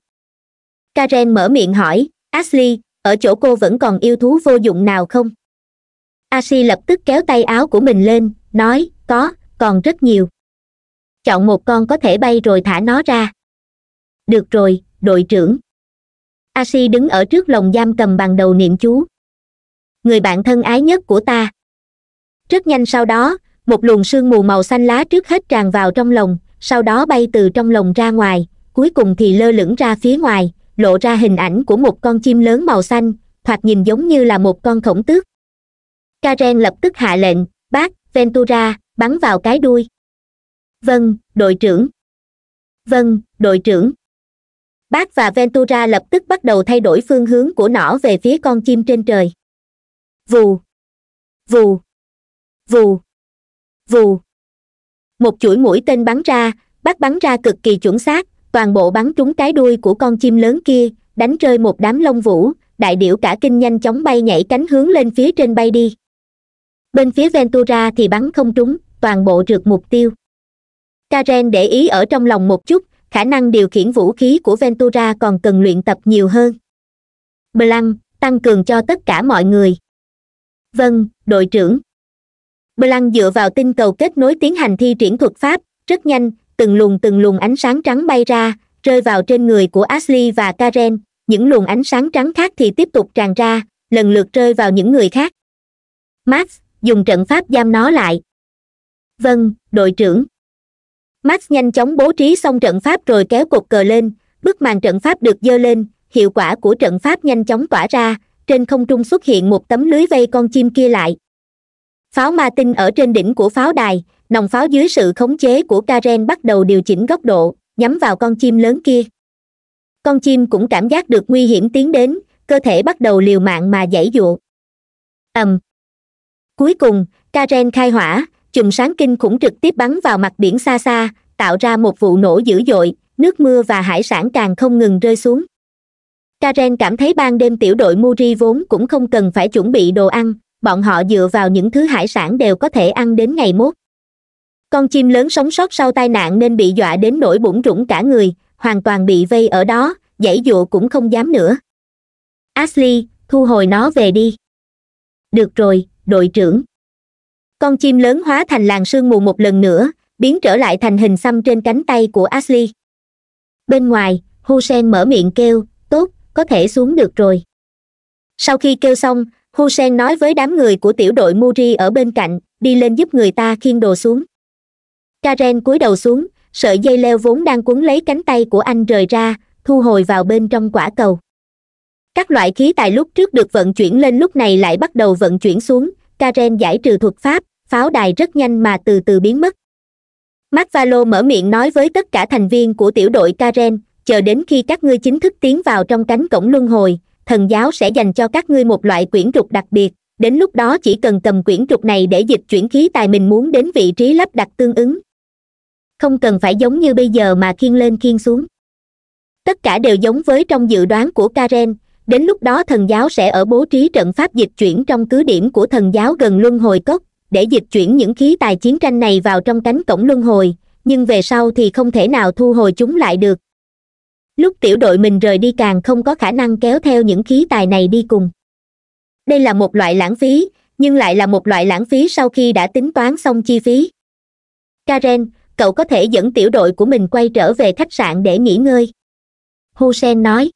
karen mở miệng hỏi ashley ở chỗ cô vẫn còn yêu thú vô dụng nào không ashley lập tức kéo tay áo của mình lên nói có còn rất nhiều chọn một con có thể bay rồi thả nó ra được rồi đội trưởng Ashley đứng ở trước lồng giam cầm bằng đầu niệm chú người bạn thân ái nhất của ta rất nhanh sau đó một luồng sương mù màu xanh lá trước hết tràn vào trong lồng sau đó bay từ trong lồng ra ngoài cuối cùng thì lơ lửng ra phía ngoài lộ ra hình ảnh của một con chim lớn màu xanh thoạt nhìn giống như là một con khổng tước karen lập tức hạ lệnh bác ventura bắn vào cái đuôi vâng đội trưởng vâng đội trưởng bác và ventura lập tức bắt đầu thay đổi phương hướng của nỏ về phía con chim trên trời vù vù vù vù một chuỗi mũi tên bắn ra bác bắn ra cực kỳ chuẩn xác toàn bộ bắn trúng cái đuôi của con chim lớn kia đánh rơi một đám lông vũ đại điểu cả kinh nhanh chóng bay nhảy cánh hướng lên phía trên bay đi bên phía ventura thì bắn không trúng toàn bộ rượt mục tiêu karen để ý ở trong lòng một chút khả năng điều khiển vũ khí của ventura còn cần luyện tập nhiều hơn blanc tăng cường cho tất cả mọi người vâng đội trưởng blanc dựa vào tinh cầu kết nối tiến hành thi triển thuật pháp rất nhanh từng luồng từng luồng ánh sáng trắng bay ra rơi vào trên người của ashley và karen những luồng ánh sáng trắng khác thì tiếp tục tràn ra lần lượt rơi vào những người khác max dùng trận pháp giam nó lại vâng đội trưởng max nhanh chóng bố trí xong trận pháp rồi kéo cột cờ lên bức màn trận pháp được dơ lên hiệu quả của trận pháp nhanh chóng tỏa ra trên không trung xuất hiện một tấm lưới vây con chim kia lại pháo Martin ở trên đỉnh của pháo đài nòng pháo dưới sự khống chế của karen bắt đầu điều chỉnh góc độ nhắm vào con chim lớn kia con chim cũng cảm giác được nguy hiểm tiến đến cơ thể bắt đầu liều mạng mà giãy giụa ầm cuối cùng karen khai hỏa chùm sáng kinh khủng trực tiếp bắn vào mặt biển xa xa tạo ra một vụ nổ dữ dội nước mưa và hải sản càng không ngừng rơi xuống karen cảm thấy ban đêm tiểu đội muri vốn cũng không cần phải chuẩn bị đồ ăn bọn họ dựa vào những thứ hải sản đều có thể ăn đến ngày mốt con chim lớn sống sót sau tai nạn nên bị dọa đến nỗi bủng rủng cả người hoàn toàn bị vây ở đó dãy dụa cũng không dám nữa ashley thu hồi nó về đi được rồi đội trưởng con chim lớn hóa thành làn sương mù một lần nữa biến trở lại thành hình xăm trên cánh tay của ashley bên ngoài husen mở miệng kêu tốt có thể xuống được rồi sau khi kêu xong husen nói với đám người của tiểu đội muri ở bên cạnh đi lên giúp người ta khiêng đồ xuống karen cúi đầu xuống sợi dây leo vốn đang cuốn lấy cánh tay của anh rời ra thu hồi vào bên trong quả cầu các loại khí tài lúc trước được vận chuyển lên lúc này lại bắt đầu vận chuyển xuống karen giải trừ thuật pháp pháo đài rất nhanh mà từ từ biến mất marvalo mở miệng nói với tất cả thành viên của tiểu đội karen chờ đến khi các ngươi chính thức tiến vào trong cánh cổng luân hồi thần giáo sẽ dành cho các ngươi một loại quyển trục đặc biệt đến lúc đó chỉ cần cầm quyển trục này để dịch chuyển khí tài mình muốn đến vị trí lắp đặt tương ứng không cần phải giống như bây giờ mà khiêng lên khiêng xuống tất cả đều giống với trong dự đoán của karen đến lúc đó thần giáo sẽ ở bố trí trận pháp dịch chuyển trong cứ điểm của thần giáo gần luân hồi cốc để dịch chuyển những khí tài chiến tranh này vào trong cánh cổng luân hồi nhưng về sau thì không thể nào thu hồi chúng lại được lúc tiểu đội mình rời đi càng không có khả năng kéo theo những khí tài này đi cùng đây là một loại lãng phí nhưng lại là một loại lãng phí sau khi đã tính toán xong chi phí karen cậu có thể dẫn tiểu đội của mình quay trở về khách sạn để nghỉ ngơi hu sen nói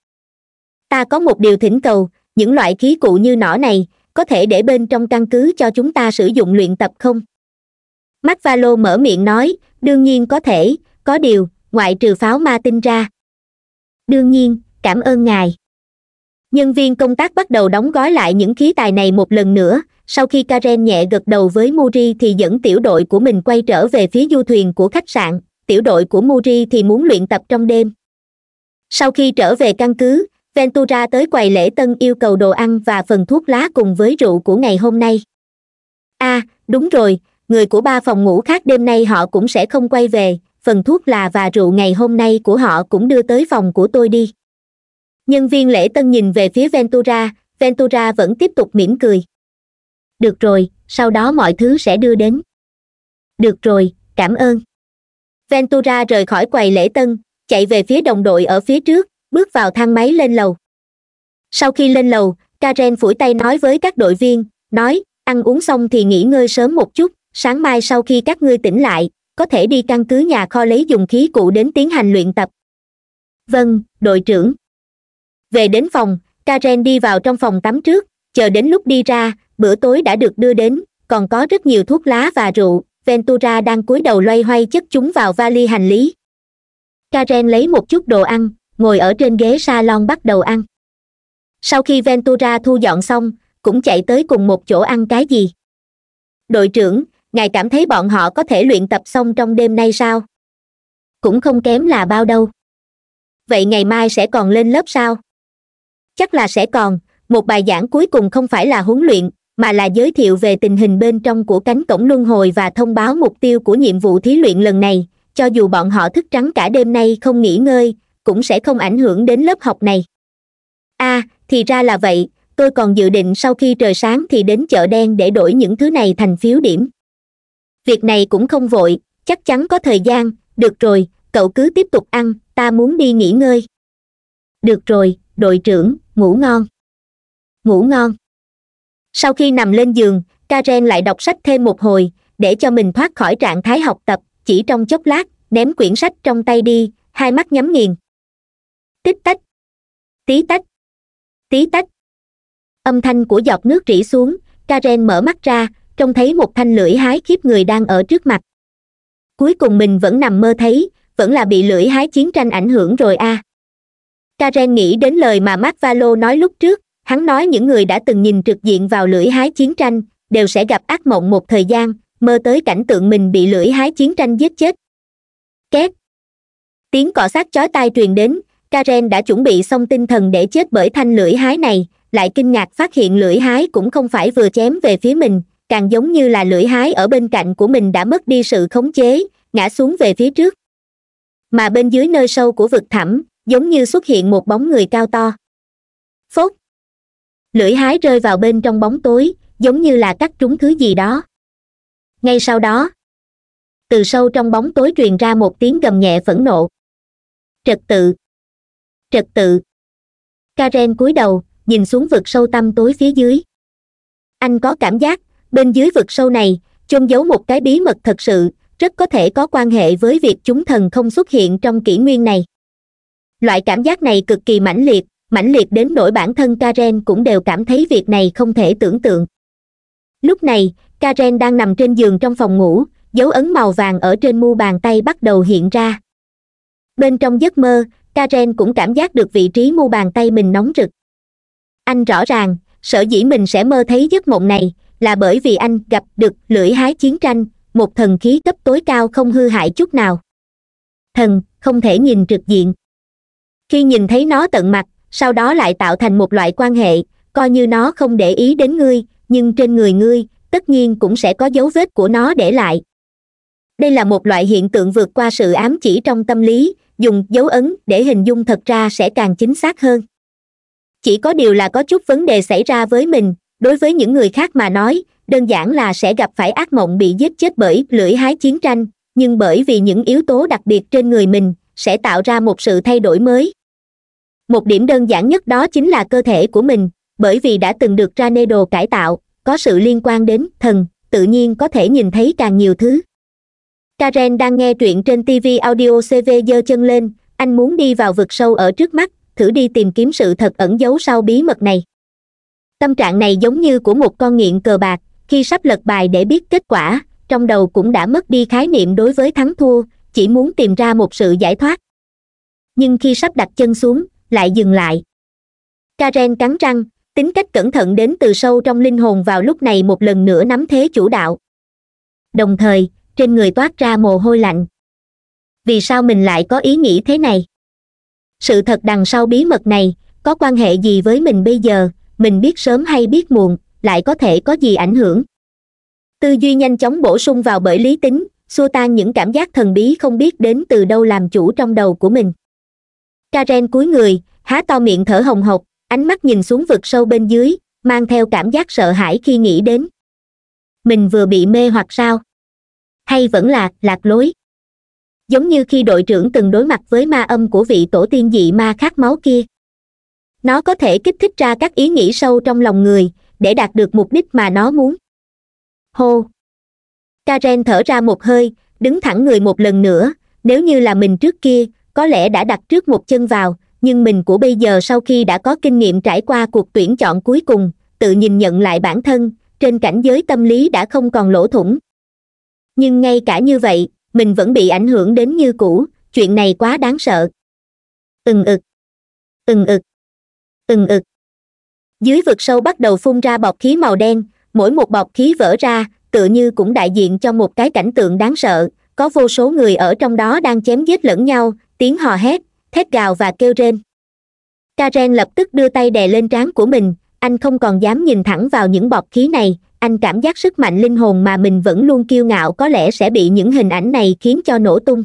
ta có một điều thỉnh cầu những loại khí cụ như nỏ này có thể để bên trong căn cứ cho chúng ta sử dụng luyện tập không mắt mở miệng nói đương nhiên có thể có điều ngoại trừ pháo ma tinh ra đương nhiên cảm ơn ngài nhân viên công tác bắt đầu đóng gói lại những khí tài này một lần nữa sau khi karen nhẹ gật đầu với muri thì dẫn tiểu đội của mình quay trở về phía du thuyền của khách sạn tiểu đội của muri thì muốn luyện tập trong đêm sau khi trở về căn cứ ventura tới quầy lễ tân yêu cầu đồ ăn và phần thuốc lá cùng với rượu của ngày hôm nay a à, đúng rồi người của ba phòng ngủ khác đêm nay họ cũng sẽ không quay về phần thuốc là và rượu ngày hôm nay của họ cũng đưa tới phòng của tôi đi nhân viên lễ tân nhìn về phía ventura ventura vẫn tiếp tục mỉm cười được rồi sau đó mọi thứ sẽ đưa đến được rồi cảm ơn ventura rời khỏi quầy lễ tân chạy về phía đồng đội ở phía trước bước vào thang máy lên lầu sau khi lên lầu karen phủi tay nói với các đội viên nói ăn uống xong thì nghỉ ngơi sớm một chút sáng mai sau khi các ngươi tỉnh lại có thể đi căn cứ nhà kho lấy dùng khí cụ đến tiến hành luyện tập vâng đội trưởng về đến phòng karen đi vào trong phòng tắm trước chờ đến lúc đi ra bữa tối đã được đưa đến còn có rất nhiều thuốc lá và rượu ventura đang cúi đầu loay hoay chất chúng vào vali hành lý karen lấy một chút đồ ăn ngồi ở trên ghế s a lon bắt đầu ăn sau khi ventura thu dọn xong cũng chạy tới cùng một chỗ ăn cái gì đội trưởng ngài cảm thấy bọn họ có thể luyện tập xong trong đêm nay sao cũng không kém là bao đâu vậy ngày mai sẽ còn lên lớp sao chắc là sẽ còn một bài giảng cuối cùng không phải là huấn luyện mà là giới thiệu về tình hình bên trong của cánh cổng luân hồi và thông báo mục tiêu của nhiệm vụ thí luyện lần này cho dù bọn họ thức trắng cả đêm nay không nghỉ ngơi cũng sẽ không ảnh hưởng đến lớp học này a à, thì ra là vậy tôi còn dự định sau khi trời sáng thì đến chợ đen để đổi những thứ này thành phiếu điểm việc này cũng không vội chắc chắn có thời gian được rồi cậu cứ tiếp tục ăn ta muốn đi nghỉ ngơi được rồi đội trưởng ngủ ngon ngủ ngon sau khi nằm lên giường karen lại đọc sách thêm một hồi để cho mình thoát khỏi trạng thái học tập chỉ trong chốc lát ném quyển sách trong tay đi hai mắt nhắm nghiền tích tách tí tách tí tách âm thanh của giọt nước rỉ xuống karen mở mắt ra trông thấy một thanh lưỡi hái khiếp người đang ở trước mặt cuối cùng mình vẫn nằm mơ thấy vẫn là bị lưỡi hái chiến tranh ảnh hưởng rồi a à. karen nghĩ đến lời mà mark valo nói lúc trước hắn nói những người đã từng nhìn trực diện vào lưỡi hái chiến tranh đều sẽ gặp ác mộng một thời gian mơ tới cảnh tượng mình bị lưỡi hái chiến tranh giết chết két tiếng cọ sát chói tai truyền đến karen đã chuẩn bị xong tinh thần để chết bởi thanh lưỡi hái này lại kinh ngạc phát hiện lưỡi hái cũng không phải vừa chém về phía mình càng giống như là lưỡi hái ở bên cạnh của mình đã mất đi sự khống chế ngã xuống về phía trước mà bên dưới nơi sâu của vực thẳm giống như xuất hiện một bóng người cao to phốt lưỡi hái rơi vào bên trong bóng tối giống như là cắt trúng thứ gì đó ngay sau đó từ sâu trong bóng tối truyền ra một tiếng gầm nhẹ phẫn nộ trật tự trật tự karen cúi đầu nhìn xuống vực sâu tăm tối phía dưới anh có cảm giác bên dưới vực sâu này chôn giấu một cái bí mật thật sự rất có thể có quan hệ với việc chúng thần không xuất hiện trong kỷ nguyên này loại cảm giác này cực kỳ mãnh liệt mãnh liệt đến nỗi bản thân karen cũng đều cảm thấy việc này không thể tưởng tượng lúc này karen đang nằm trên giường trong phòng ngủ dấu ấn màu vàng ở trên mu bàn tay bắt đầu hiện ra bên trong giấc mơ karen cũng cảm giác được vị trí mu bàn tay mình nóng rực anh rõ ràng sở dĩ mình sẽ mơ thấy giấc mộng này là bởi vì anh gặp được lưỡi hái chiến tranh một thần khí cấp tối cao không hư hại chút nào thần không thể nhìn trực diện khi nhìn thấy nó tận mặt sau đó lại tạo thành một loại quan hệ coi như nó không để ý đến ngươi nhưng trên người ngươi tất nhiên cũng sẽ có dấu vết của nó để lại đây là một loại hiện tượng vượt qua sự ám chỉ trong tâm lý dùng dấu ấn để hình dung thật ra sẽ càng chính xác hơn chỉ có điều là có chút vấn đề xảy ra với mình đối với những người khác mà nói đơn giản là sẽ gặp phải ác mộng bị giết chết bởi lưỡi hái chiến tranh nhưng bởi vì những yếu tố đặc biệt trên người mình sẽ tạo ra một sự thay đổi mới một điểm đơn giản nhất đó chính là cơ thể của mình bởi vì đã từng được ra nê đồ cải tạo có sự liên quan đến thần tự nhiên có thể nhìn thấy càng nhiều thứ karen đang nghe truyện trên tv audio cv giơ chân lên anh muốn đi vào vực sâu ở trước mắt thử đi tìm kiếm sự thật ẩn giấu sau bí mật này tâm trạng này giống như của một con nghiện cờ bạc khi sắp lật bài để biết kết quả trong đầu cũng đã mất đi khái niệm đối với thắng thua chỉ muốn tìm ra một sự giải thoát nhưng khi sắp đặt chân xuống lại dừng lại karen cắn răng tính cách cẩn thận đến từ sâu trong linh hồn vào lúc này một lần nữa nắm thế chủ đạo đồng thời trên người toát ra mồ hôi lạnh vì sao mình lại có ý nghĩ thế này sự thật đằng sau bí mật này có quan hệ gì với mình bây giờ mình biết sớm hay biết muộn lại có thể có gì ảnh hưởng tư duy nhanh chóng bổ sung vào bởi lý tính xua tan những cảm giác thần bí không biết đến từ đâu làm chủ trong đầu của mình karen cúi người há to miệng thở hồng hộc ánh mắt nhìn xuống vực sâu bên dưới mang theo cảm giác sợ hãi khi nghĩ đến mình vừa bị mê hoặc sao hay vẫn là lạc lối giống như khi đội trưởng từng đối mặt với ma âm của vị tổ tiên dị ma khát máu kia nó có thể kích thích ra các ý nghĩ sâu trong lòng người để đạt được mục đích mà nó muốn hô karen thở ra một hơi đứng thẳng người một lần nữa nếu như là mình trước kia có lẽ đã đặt trước một chân vào nhưng mình của bây giờ sau khi đã có kinh nghiệm trải qua cuộc tuyển chọn cuối cùng tự nhìn nhận lại bản thân trên cảnh giới tâm lý đã không còn lỗ thủng nhưng ngay cả như vậy mình vẫn bị ảnh hưởng đến như cũ chuyện này quá đáng sợ ừng ực ừng ực ừng ực dưới vực sâu bắt đầu phun ra bọt khí màu đen mỗi một bọt khí vỡ ra tựa như cũng đại diện cho một cái cảnh tượng đáng sợ có vô số người ở trong đó đang chém giết lẫn nhau tiếng hò hét thét gào và kêu rên karen lập tức đưa tay đè lên trán của mình anh không còn dám nhìn thẳng vào những bọt khí này anh cảm giác sức mạnh linh hồn mà mình vẫn luôn kiêu ngạo có lẽ sẽ bị những hình ảnh này khiến cho nổ tung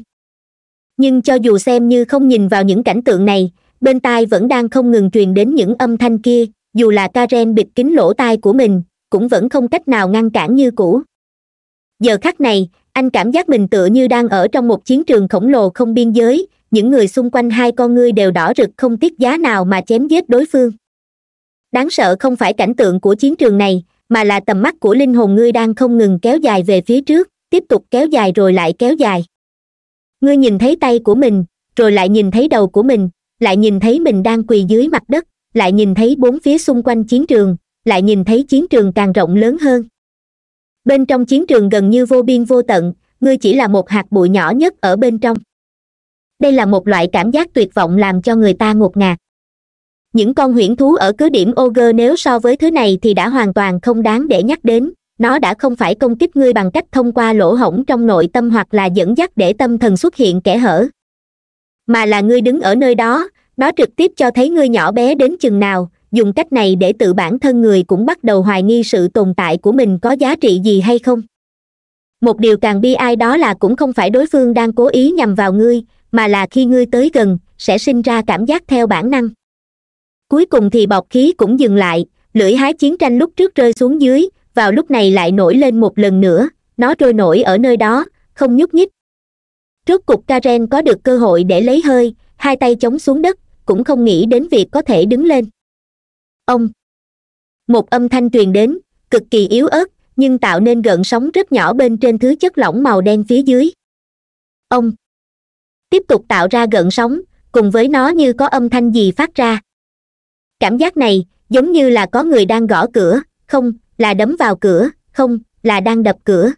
nhưng cho dù xem như không nhìn vào những cảnh tượng này bên tai vẫn đang không ngừng truyền đến những âm thanh kia dù là karen bịt kín lỗ tai của mình cũng vẫn không cách nào ngăn cản như cũ giờ khắc này anh cảm giác mình tựa như đang ở trong một chiến trường khổng lồ không biên giới những người xung quanh hai con ngươi đều đỏ rực không tiếc giá nào mà chém giết đối phương đáng sợ không phải cảnh tượng của chiến trường này mà là tầm mắt của linh hồn ngươi đang không ngừng kéo dài về phía trước tiếp tục kéo dài rồi lại kéo dài ngươi nhìn thấy tay của mình rồi lại nhìn thấy đầu của mình lại nhìn thấy mình đang quỳ dưới mặt đất lại nhìn thấy bốn phía xung quanh chiến trường lại nhìn thấy chiến trường càng rộng lớn hơn bên trong chiến trường gần như vô biên vô tận ngươi chỉ là một hạt bụi nhỏ nhất ở bên trong đây là một loại cảm giác tuyệt vọng làm cho người ta ngột ngạt những con huyễn thú ở cứ điểm ogre nếu so với thứ này thì đã hoàn toàn không đáng để nhắc đến nó đã không phải công kích ngươi bằng cách thông qua lỗ hổng trong nội tâm hoặc là dẫn dắt để tâm thần xuất hiện kẽ hở mà là ngươi đứng ở nơi đó nó trực tiếp cho thấy ngươi nhỏ bé đến chừng nào dùng cách này để tự bản thân người cũng bắt đầu hoài nghi sự tồn tại của mình có giá trị gì hay không một điều càng bi ai đó là cũng không phải đối phương đang cố ý nhằm vào ngươi mà là khi ngươi tới gần sẽ sinh ra cảm giác theo bản năng cuối cùng thì bọc khí cũng dừng lại lưỡi hái chiến tranh lúc trước rơi xuống dưới vào lúc này lại nổi lên một lần nữa nó trôi nổi ở nơi đó không nhúc nhích rốt cục karen có được cơ hội để lấy hơi hai tay chống xuống đất cũng không nghĩ đến việc có thể đứng lên ông một âm thanh truyền đến cực kỳ yếu ớt nhưng tạo nên gợn sóng rất nhỏ bên trên thứ chất lỏng màu đen phía dưới ông tiếp tục tạo ra gợn sóng cùng với nó như có âm thanh gì phát ra cảm giác này giống như là có người đang gõ cửa không là đấm vào cửa không là đang đập cửa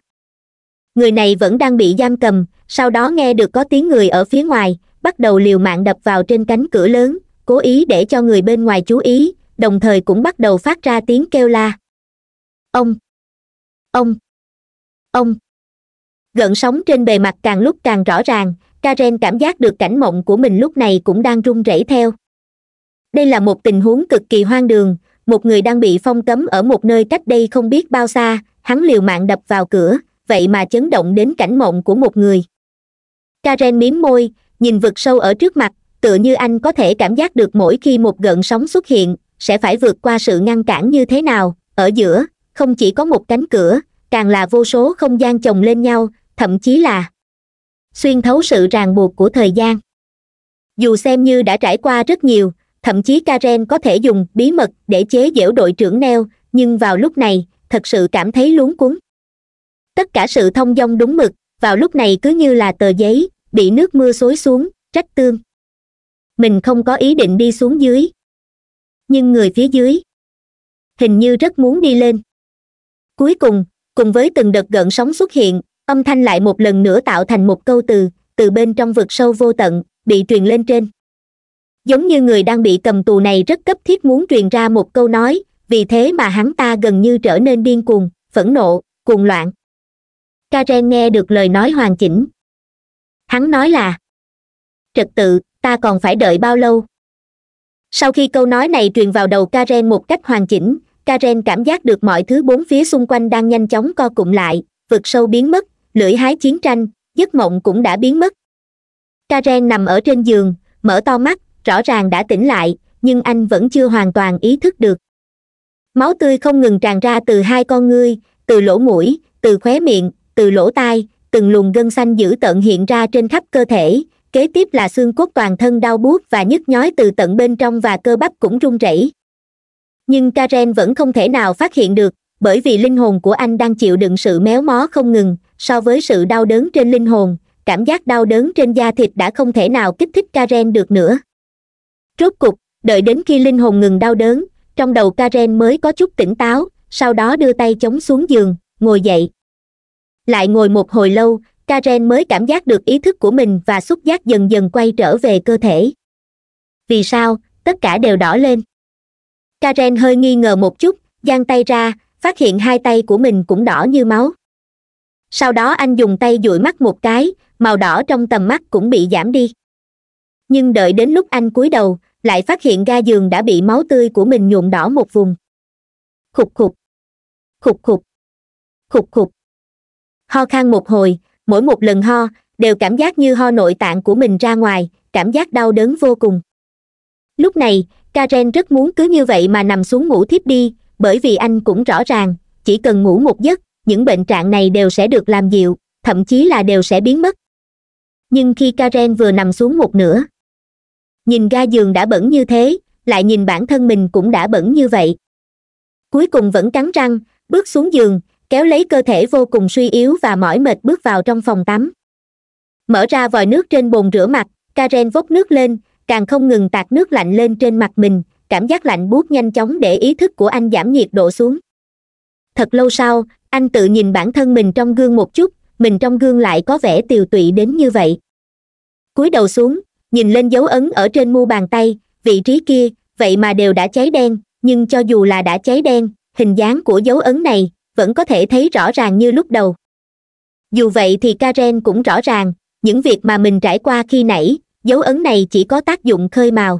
người này vẫn đang bị giam cầm sau đó nghe được có tiếng người ở phía ngoài bắt đầu liều mạng đập vào trên cánh cửa lớn cố ý để cho người bên ngoài chú ý đồng thời cũng bắt đầu phát ra tiếng kêu la ông ông ông gợn sóng trên bề mặt càng lúc càng rõ ràng karen cảm giác được cảnh mộng của mình lúc này cũng đang run rẩy theo đây là một tình huống cực kỳ hoang đường một người đang bị phong cấm ở một nơi cách đây không biết bao xa hắn liều mạng đập vào cửa vậy mà chấn động đến cảnh mộng của một người karen mím môi nhìn vực sâu ở trước mặt tựa như anh có thể cảm giác được mỗi khi một gợn sóng xuất hiện sẽ phải vượt qua sự ngăn cản như thế nào ở giữa không chỉ có một cánh cửa càng là vô số không gian chồng lên nhau thậm chí là xuyên thấu sự ràng buộc của thời gian dù xem như đã trải qua rất nhiều thậm chí karen có thể dùng bí mật để chế giễu đội trưởng neo nhưng vào lúc này thật sự cảm thấy luống cuống tất cả sự thông dong đúng mực vào lúc này cứ như là tờ giấy bị nước mưa xối xuống rách tương mình không có ý định đi xuống dưới nhưng người phía dưới hình như rất muốn đi lên cuối cùng cùng với từng đợt gợn sóng xuất hiện âm thanh lại một lần nữa tạo thành một câu từ từ bên trong vực sâu vô tận bị truyền lên trên giống như người đang bị cầm tù này rất cấp thiết muốn truyền ra một câu nói vì thế mà hắn ta gần như trở nên điên cuồng phẫn nộ cuồng loạn karen nghe được lời nói hoàn chỉnh hắn nói là trật tự ta còn phải đợi bao lâu sau khi câu nói này truyền vào đầu karen một cách hoàn chỉnh karen cảm giác được mọi thứ bốn phía xung quanh đang nhanh chóng co cụm lại vực sâu biến mất lưỡi hái chiến tranh giấc mộng cũng đã biến mất karen nằm ở trên giường mở to mắt rõ ràng đã tỉnh lại nhưng anh vẫn chưa hoàn toàn ý thức được máu tươi không ngừng tràn ra từ hai con ngươi từ lỗ mũi từ khóe miệng từ lỗ tai từng luồng gân xanh dữ tợn hiện ra trên khắp cơ thể kế tiếp là xương cốt toàn thân đau buốt và nhức nhói từ tận bên trong và cơ bắp cũng rung rẩy nhưng karen vẫn không thể nào phát hiện được bởi vì linh hồn của anh đang chịu đựng sự méo mó không ngừng so với sự đau đớn trên linh hồn cảm giác đau đớn trên da thịt đã không thể nào kích thích karen được nữa rốt cục đợi đến khi linh hồn ngừng đau đớn trong đầu karen mới có chút tỉnh táo sau đó đưa tay chống xuống giường ngồi dậy lại ngồi một hồi lâu karen mới cảm giác được ý thức của mình và xúc giác dần dần quay trở về cơ thể vì sao tất cả đều đỏ lên karen hơi nghi ngờ một chút giang tay ra phát hiện hai tay của mình cũng đỏ như máu sau đó anh dùng tay dụi mắt một cái màu đỏ trong tầm mắt cũng bị giảm đi nhưng đợi đến lúc anh cúi đầu lại phát hiện ga giường đã bị máu tươi của mình nhuộm đỏ một vùng khục khục khục khục khục khục ho khan một hồi mỗi một lần ho đều cảm giác như ho nội tạng của mình ra ngoài cảm giác đau đớn vô cùng lúc này karen rất muốn cứ như vậy mà nằm xuống ngủ thiếp đi bởi vì anh cũng rõ ràng chỉ cần ngủ một giấc những bệnh trạng này đều sẽ được làm dịu thậm chí là đều sẽ biến mất nhưng khi karen vừa nằm xuống một nửa nhìn ga giường đã bẩn như thế lại nhìn bản thân mình cũng đã bẩn như vậy cuối cùng vẫn cắn răng bước xuống giường kéo lấy cơ thể vô cùng suy yếu và mỏi mệt bước vào trong phòng tắm mở ra vòi nước trên bồn rửa mặt karen vốc nước lên càng không ngừng tạt nước lạnh lên trên mặt mình cảm giác lạnh buốt nhanh chóng để ý thức của anh giảm nhiệt độ xuống thật lâu sau anh tự nhìn bản thân mình trong gương một chút mình trong gương lại có vẻ tiều tụy đến như vậy cúi đầu xuống nhìn lên dấu ấn ở trên mu bàn tay vị trí kia vậy mà đều đã cháy đen nhưng cho dù là đã cháy đen hình dáng của dấu ấn này vẫn có thể thấy rõ ràng như lúc đầu dù vậy thì karen cũng rõ ràng những việc mà mình trải qua khi nãy dấu ấn này chỉ có tác dụng khơi màu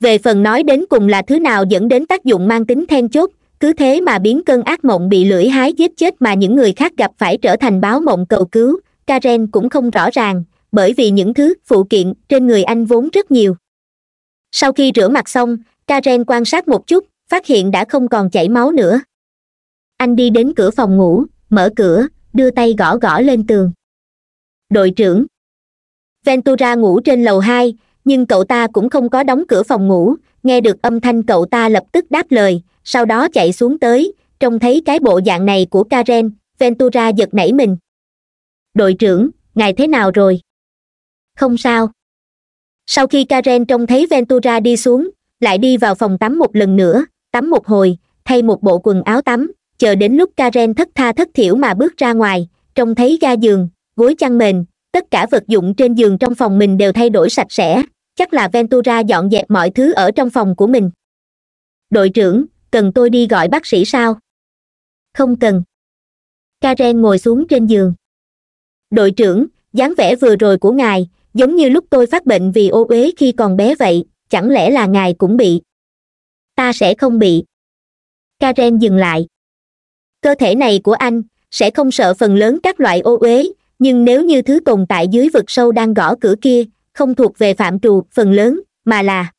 về phần nói đến cùng là thứ nào dẫn đến tác dụng mang tính then chốt cứ thế mà biến cơn ác mộng bị lưỡi hái giết chết mà những người khác gặp phải trở thành báo mộng cầu cứu karen cũng không rõ ràng bởi vì những thứ phụ kiện trên người anh vốn rất nhiều sau khi rửa mặt xong karen quan sát một chút phát hiện đã không còn chảy máu nữa anh đi đến cửa phòng ngủ mở cửa đưa tay gõ gõ lên tường đội trưởng ventura ngủ trên lầu hai nhưng cậu ta cũng không có đóng cửa phòng ngủ nghe được âm thanh cậu ta lập tức đáp lời sau đó chạy xuống tới trông thấy cái bộ dạng này của karen ventura giật nảy mình đội trưởng ngài thế nào rồi không sao sau khi karen trông thấy ventura đi xuống lại đi vào phòng tắm một lần nữa tắm một hồi thay một bộ quần áo tắm chờ đến lúc karen thất tha thất thiểu mà bước ra ngoài trông thấy ga giường gối chăn mền tất cả vật dụng trên giường trong phòng mình đều thay đổi sạch sẽ chắc là ventura dọn dẹp mọi thứ ở trong phòng của mình đội trưởng cần tôi đi gọi bác sĩ sao không cần karen ngồi xuống trên giường đội trưởng dáng vẻ vừa rồi của ngài giống như lúc tôi phát bệnh vì ô uế khi còn bé vậy chẳng lẽ là ngài cũng bị ta sẽ không bị karen dừng lại cơ thể này của anh sẽ không sợ phần lớn các loại ô uế nhưng nếu như thứ tồn tại dưới vực sâu đang gõ cửa kia không thuộc về phạm trù phần lớn mà là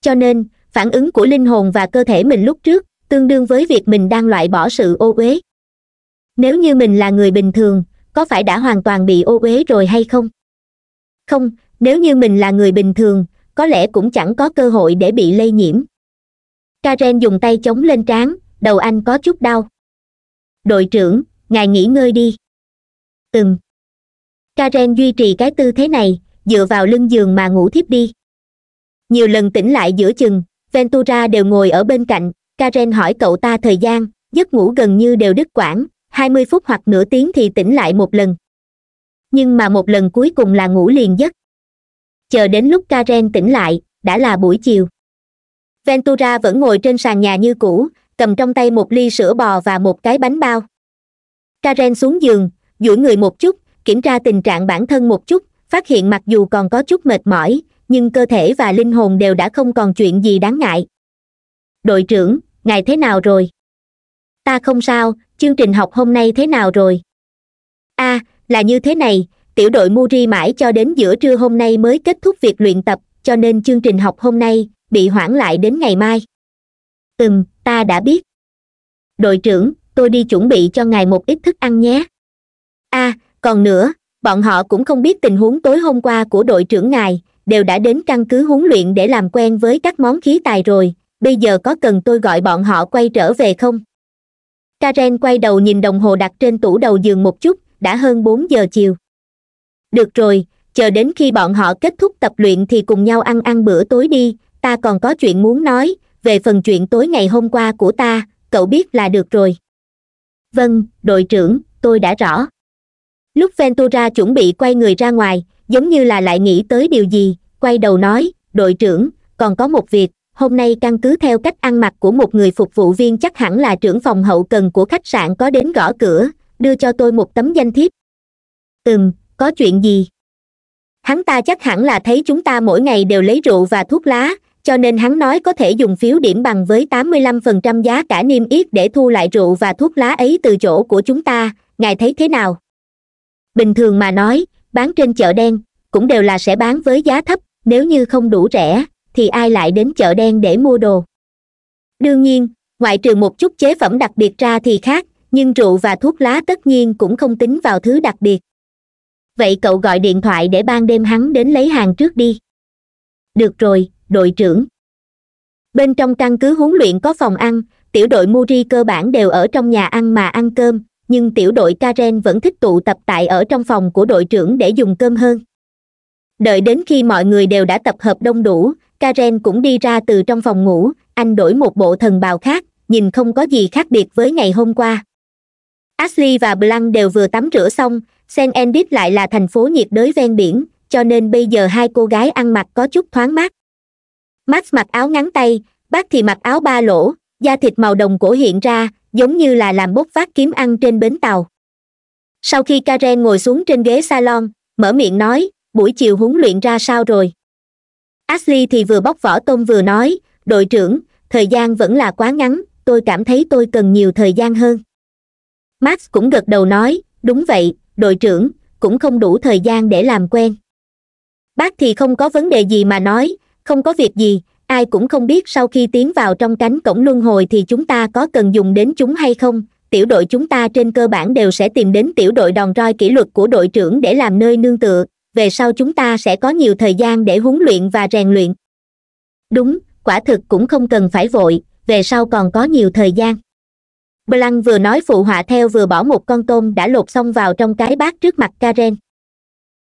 cho nên phản ứng của linh hồn và cơ thể mình lúc trước tương đương với việc mình đang loại bỏ sự ô uế nếu như mình là người bình thường có phải đã hoàn toàn bị ô uế rồi hay không không nếu như mình là người bình thường có lẽ cũng chẳng có cơ hội để bị lây nhiễm karen dùng tay chống lên trán đầu anh có chút đau đội trưởng ngài nghỉ ngơi đi ừm karen duy trì cái tư thế này dựa vào lưng giường mà ngủ thiếp đi nhiều lần tỉnh lại giữa chừng ventura đều ngồi ở bên cạnh karen hỏi cậu ta thời gian giấc ngủ gần như đều đứt quãng hai mươi phút hoặc nửa tiếng thì tỉnh lại một lần nhưng mà một lần cuối cùng là ngủ liền giấc chờ đến lúc karen tỉnh lại đã là buổi chiều ventura vẫn ngồi trên sàn nhà như cũ cầm trong tay một ly sữa bò và một cái bánh bao karen xuống giường duỗi người một chút kiểm tra tình trạng bản thân một chút phát hiện mặc dù còn có chút mệt mỏi nhưng cơ thể và linh hồn đều đã không còn chuyện gì đáng ngại đội trưởng ngài thế nào rồi ta không sao chương trình học hôm nay thế nào rồi a à, là như thế này tiểu đội muri mãi cho đến giữa trưa hôm nay mới kết thúc việc luyện tập cho nên chương trình học hôm nay bị hoãn lại đến ngày mai ừm ta đã biết đội trưởng tôi đi chuẩn bị cho ngài một ít thức ăn nhé a à, còn nữa bọn họ cũng không biết tình huống tối hôm qua của đội trưởng ngài đều đã đến căn cứ huấn luyện để làm quen với các món khí tài rồi bây giờ có cần tôi gọi bọn họ quay trở về không karen quay đầu nhìn đồng hồ đặt trên tủ đầu giường một chút đã hơn bốn giờ chiều được rồi chờ đến khi bọn họ kết thúc tập luyện thì cùng nhau ăn ăn bữa tối đi ta còn có chuyện muốn nói về phần chuyện tối ngày hôm qua của ta cậu biết là được rồi vâng đội trưởng tôi đã rõ lúc ventura chuẩn bị quay người ra ngoài giống như là lại nghĩ tới điều gì quay đầu nói đội trưởng còn có một việc hôm nay căn cứ theo cách ăn mặc của một người phục vụ viên chắc hẳn là trưởng phòng hậu cần của khách sạn có đến gõ cửa đưa cho tôi một tấm danh thiếp ừm có chuyện gì hắn ta chắc hẳn là thấy chúng ta mỗi ngày đều lấy rượu và thuốc lá cho nên hắn nói có thể dùng phiếu điểm bằng với 85% giá cả niêm yết để thu lại rượu và thuốc lá ấy từ chỗ của chúng ta ngài thấy thế nào bình thường mà nói bán trên chợ đen cũng đều là sẽ bán với giá thấp nếu như không đủ rẻ thì ai lại đến chợ đen để mua đồ đương nhiên ngoại trừ một chút chế phẩm đặc biệt ra thì khác nhưng rượu và thuốc lá tất nhiên cũng không tính vào thứ đặc biệt vậy cậu gọi điện thoại để ban đêm hắn đến lấy hàng trước đi được rồi đội trưởng bên trong căn cứ huấn luyện có phòng ăn tiểu đội muri cơ bản đều ở trong nhà ăn mà ăn cơm nhưng tiểu đội karen vẫn thích tụ tập tại ở trong phòng của đội trưởng để dùng cơm hơn đợi đến khi mọi người đều đã tập hợp đông đủ karen cũng đi ra từ trong phòng ngủ anh đổi một bộ thần bào khác nhìn không có gì khác biệt với ngày hôm qua ashley và blanc đều vừa tắm rửa xong sen endit lại là thành phố nhiệt đới ven biển cho nên bây giờ hai cô gái ăn mặc có chút thoáng mát max mặc áo ngắn tay bác thì mặc áo ba lỗ da thịt màu đồng cổ hiện ra giống như là làm bốc vác kiếm ăn trên bến tàu sau khi karen ngồi xuống trên ghế salon mở miệng nói buổi chiều huấn luyện ra sao rồi ashley thì vừa bóc vỏ tôm vừa nói đội trưởng thời gian vẫn là quá ngắn tôi cảm thấy tôi cần nhiều thời gian hơn max cũng gật đầu nói đúng vậy đội trưởng cũng không đủ thời gian để làm quen bác thì không có vấn đề gì mà nói không có việc gì ai cũng không biết sau khi tiến vào trong cánh cổng luân hồi thì chúng ta có cần dùng đến chúng hay không tiểu đội chúng ta trên cơ bản đều sẽ tìm đến tiểu đội đòn roi kỷ luật của đội trưởng để làm nơi nương tựa về sau chúng ta sẽ có nhiều thời gian để huấn luyện và rèn luyện đúng quả thực cũng không cần phải vội về sau còn có nhiều thời gian blanc vừa nói phụ họa theo vừa bỏ một con tôm đã lột xong vào trong cái bát trước mặt karen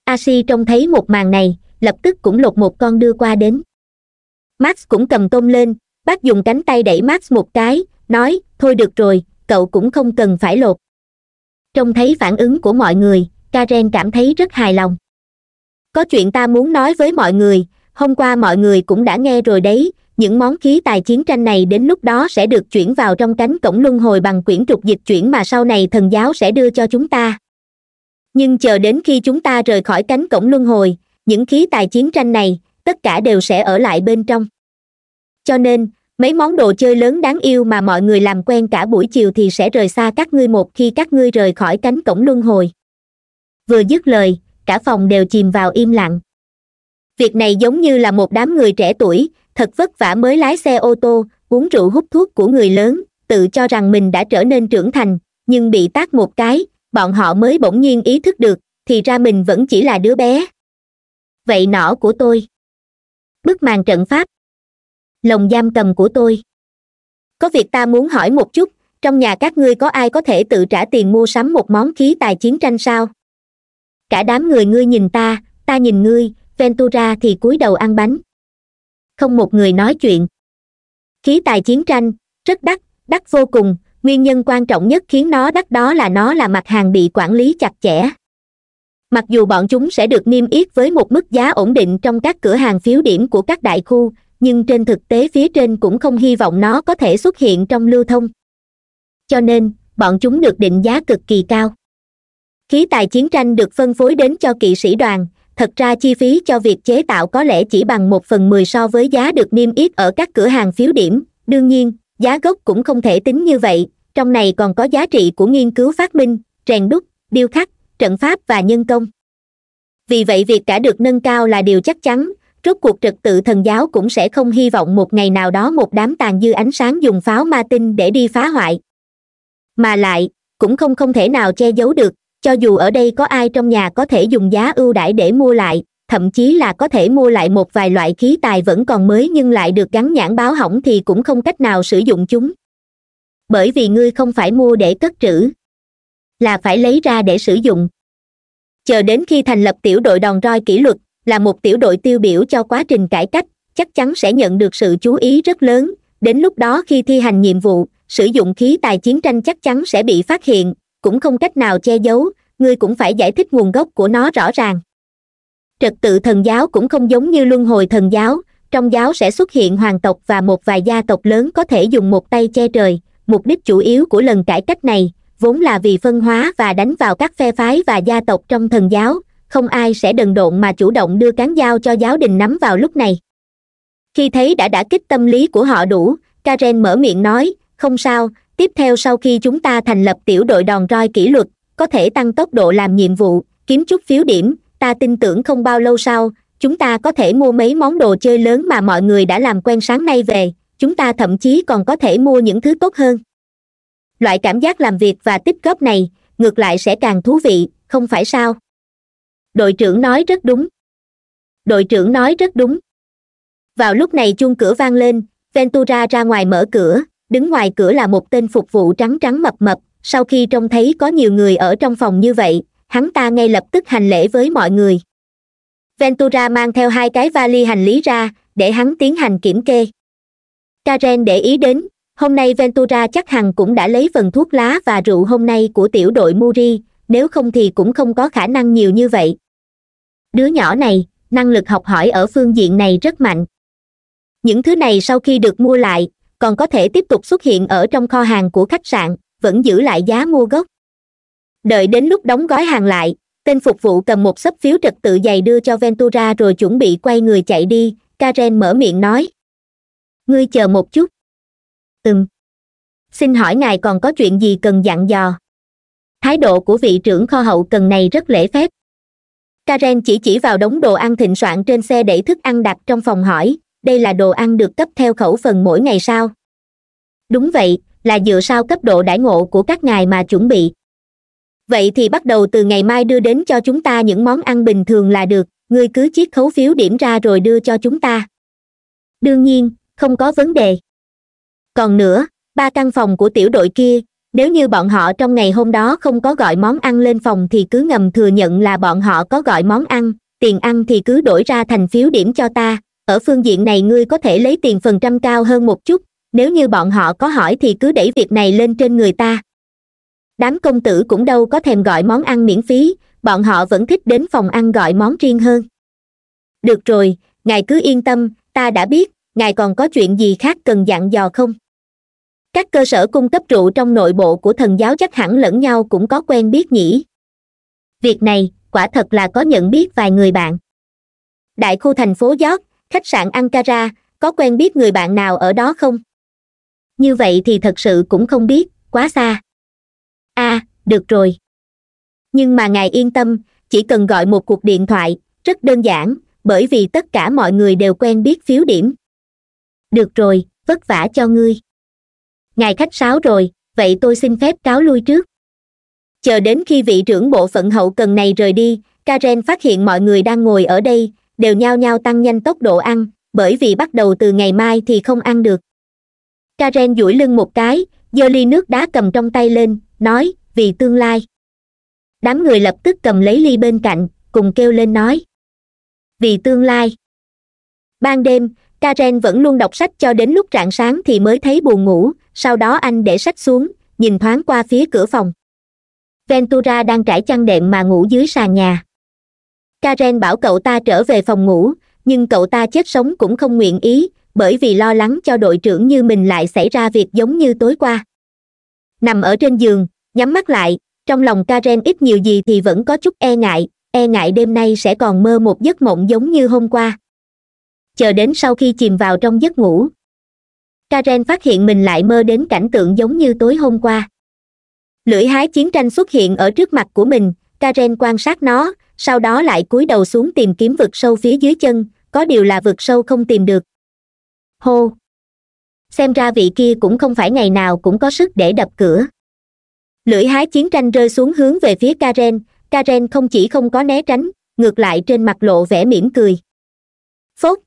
a si trông thấy một màn này lập tức cũng lột một con đưa qua đến max cũng cầm tôm lên bác dùng cánh tay đẩy max một cái nói thôi được rồi cậu cũng không cần phải lột trông thấy phản ứng của mọi người karen cảm thấy rất hài lòng có chuyện ta muốn nói với mọi người hôm qua mọi người cũng đã nghe rồi đấy những món khí tài chiến tranh này đến lúc đó sẽ được chuyển vào trong cánh cổng luân hồi bằng quyển trục dịch chuyển mà sau này thần giáo sẽ đưa cho chúng ta nhưng chờ đến khi chúng ta rời khỏi cánh cổng luân hồi những khí tài chiến tranh này tất cả đều sẽ ở lại bên trong cho nên mấy món đồ chơi lớn đáng yêu mà mọi người làm quen cả buổi chiều thì sẽ rời xa các ngươi một khi các ngươi rời khỏi cánh cổng luân hồi vừa dứt lời cả phòng đều chìm vào im lặng việc này giống như là một đám người trẻ tuổi thật vất vả mới lái xe ô tô uống rượu hút thuốc của người lớn tự cho rằng mình đã trở nên trưởng thành nhưng bị tác một cái bọn họ mới bỗng nhiên ý thức được thì ra mình vẫn chỉ là đứa bé vậy nỏ của tôi bức màn trận pháp lồng giam cầm của tôi có việc ta muốn hỏi một chút trong nhà các ngươi có ai có thể tự trả tiền mua sắm một món khí tài chiến tranh sao cả đám người ngươi nhìn ta ta nhìn ngươi ventura thì cúi đầu ăn bánh không một người nói chuyện khí tài chiến tranh rất đắt đắt vô cùng nguyên nhân quan trọng nhất khiến nó đắt đó là nó là mặt hàng bị quản lý chặt chẽ mặc dù bọn chúng sẽ được niêm yết với một mức giá ổn định trong các cửa hàng phiếu điểm của các đại khu nhưng trên thực tế phía trên cũng không hy vọng nó có thể xuất hiện trong lưu thông cho nên bọn chúng được định giá cực kỳ cao khí tài chiến tranh được phân phối đến cho kỵ sĩ đoàn thật ra chi phí cho việc chế tạo có lẽ chỉ bằng một phần mười so với giá được niêm yết ở các cửa hàng phiếu điểm đương nhiên giá gốc cũng không thể tính như vậy trong này còn có giá trị của nghiên cứu phát minh rèn đúc điêu khắc trận pháp và nhân công vì vậy việc cả được nâng cao là điều chắc chắn rốt cuộc trật tự thần giáo cũng sẽ không hy vọng một ngày nào đó một đám tàn dư ánh sáng dùng pháo ma tinh để đi phá hoại mà lại cũng không không thể nào che giấu được cho dù ở đây có ai trong nhà có thể dùng giá ưu đãi để mua lại thậm chí là có thể mua lại một vài loại khí tài vẫn còn mới nhưng lại được gắn nhãn báo hỏng thì cũng không cách nào sử dụng chúng bởi vì ngươi không phải mua để cất trữ là phải lấy ra để sử dụng chờ đến khi thành lập tiểu đội đòn roi kỷ luật là một tiểu đội tiêu biểu cho quá trình cải cách chắc chắn sẽ nhận được sự chú ý rất lớn đến lúc đó khi thi hành nhiệm vụ sử dụng khí tài chiến tranh chắc chắn sẽ bị phát hiện cũng không cách nào che giấu ngươi cũng phải giải thích nguồn gốc của nó rõ ràng trật tự thần giáo cũng không giống như luân hồi thần giáo trong giáo sẽ xuất hiện hoàng tộc và một vài gia tộc lớn có thể dùng một tay che trời mục đích chủ yếu của lần cải cách này vốn là vì phân hóa và đánh vào các phe phái và gia tộc trong thần giáo không ai sẽ đần độn mà chủ động đưa cán dao cho giáo đình nắm vào lúc này khi thấy đã đã kích tâm lý của họ đủ karen mở miệng nói không sao tiếp theo sau khi chúng ta thành lập tiểu đội đòn roi kỷ luật có thể tăng tốc độ làm nhiệm vụ kiếm chút phiếu điểm ta tin tưởng không bao lâu sau chúng ta có thể mua mấy món đồ chơi lớn mà mọi người đã làm quen sáng nay về chúng ta thậm chí còn có thể mua những thứ tốt hơn loại cảm giác làm việc và tích góp này ngược lại sẽ càng thú vị không phải sao đội trưởng nói rất đúng đội trưởng nói rất đúng vào lúc này chuông cửa vang lên ventura ra ngoài mở cửa đứng ngoài cửa là một tên phục vụ trắng trắng mập mập sau khi trông thấy có nhiều người ở trong phòng như vậy hắn ta ngay lập tức hành lễ với mọi người ventura mang theo hai cái vali hành lý ra để hắn tiến hành kiểm kê karen để ý đến hôm nay ventura chắc hẳn cũng đã lấy phần thuốc lá và rượu hôm nay của tiểu đội muri nếu không thì cũng không có khả năng nhiều như vậy đứa nhỏ này năng lực học hỏi ở phương diện này rất mạnh những thứ này sau khi được mua lại còn có thể tiếp tục xuất hiện ở trong kho hàng của khách sạn vẫn giữ lại giá mua gốc đợi đến lúc đóng gói hàng lại tên phục vụ cầm một sấp phiếu trật tự dày đưa cho ventura rồi chuẩn bị quay người chạy đi karen mở miệng nói ngươi chờ một chút từng xin hỏi ngài còn có chuyện gì cần dặn dò thái độ của vị trưởng kho hậu cần này rất lễ phép karen chỉ chỉ vào đống đồ ăn thịnh soạn trên xe để thức ăn đặt trong phòng hỏi đây là đồ ăn được cấp theo khẩu phần mỗi ngày sao đúng vậy là dựa sao cấp độ đãi ngộ của các ngài mà chuẩn bị vậy thì bắt đầu từ ngày mai đưa đến cho chúng ta những món ăn bình thường là được ngươi cứ chiếc khấu phiếu điểm ra rồi đưa cho chúng ta đương nhiên không có vấn đề còn nữa ba căn phòng của tiểu đội kia nếu như bọn họ trong ngày hôm đó không có gọi món ăn lên phòng thì cứ ngầm thừa nhận là bọn họ có gọi món ăn tiền ăn thì cứ đổi ra thành phiếu điểm cho ta ở phương diện này ngươi có thể lấy tiền phần trăm cao hơn một chút nếu như bọn họ có hỏi thì cứ đẩy việc này lên trên người ta đám công tử cũng đâu có thèm gọi món ăn miễn phí bọn họ vẫn thích đến phòng ăn gọi món riêng hơn được rồi ngài cứ yên tâm ta đã biết ngài còn có chuyện gì khác cần dặn dò không các cơ sở cung cấp rượu trong nội bộ của thần giáo chắc hẳn lẫn nhau cũng có quen biết nhỉ việc này quả thật là có nhận biết vài người bạn đại khu thành phố york khách sạn ankara có quen biết người bạn nào ở đó không như vậy thì thật sự cũng không biết quá xa a à, được rồi nhưng mà ngài yên tâm chỉ cần gọi một cuộc điện thoại rất đơn giản bởi vì tất cả mọi người đều quen biết phiếu điểm được rồi vất vả cho ngươi ngài khách sáo rồi vậy tôi xin phép cáo lui trước chờ đến khi vị trưởng bộ phận hậu cần này rời đi karen phát hiện mọi người đang ngồi ở đây đều nhao nhao tăng nhanh tốc độ ăn bởi vì bắt đầu từ ngày mai thì không ăn được karen duỗi lưng một cái giơ ly nước đá cầm trong tay lên nói vì tương lai đám người lập tức cầm lấy ly bên cạnh cùng kêu lên nói vì tương lai ban đêm karen vẫn luôn đọc sách cho đến lúc rạng sáng thì mới thấy buồn ngủ sau đó anh để sách xuống nhìn thoáng qua phía cửa phòng ventura đang trải chăn đệm mà ngủ dưới sàn nhà karen bảo cậu ta trở về phòng ngủ nhưng cậu ta chết sống cũng không nguyện ý bởi vì lo lắng cho đội trưởng như mình lại xảy ra việc giống như tối qua nằm ở trên giường nhắm mắt lại trong lòng karen ít nhiều gì thì vẫn có chút e ngại e ngại đêm nay sẽ còn mơ một giấc mộng giống như hôm qua chờ đến sau khi chìm vào trong giấc ngủ karen phát hiện mình lại mơ đến cảnh tượng giống như tối hôm qua lưỡi hái chiến tranh xuất hiện ở trước mặt của mình karen quan sát nó sau đó lại cúi đầu xuống tìm kiếm vực sâu phía dưới chân có điều là vực sâu không tìm được hô xem ra vị kia cũng không phải ngày nào cũng có sức để đập cửa lưỡi hái chiến tranh rơi xuống hướng về phía karen karen không chỉ không có né tránh ngược lại trên mặt lộ vẻ mỉm cười phốt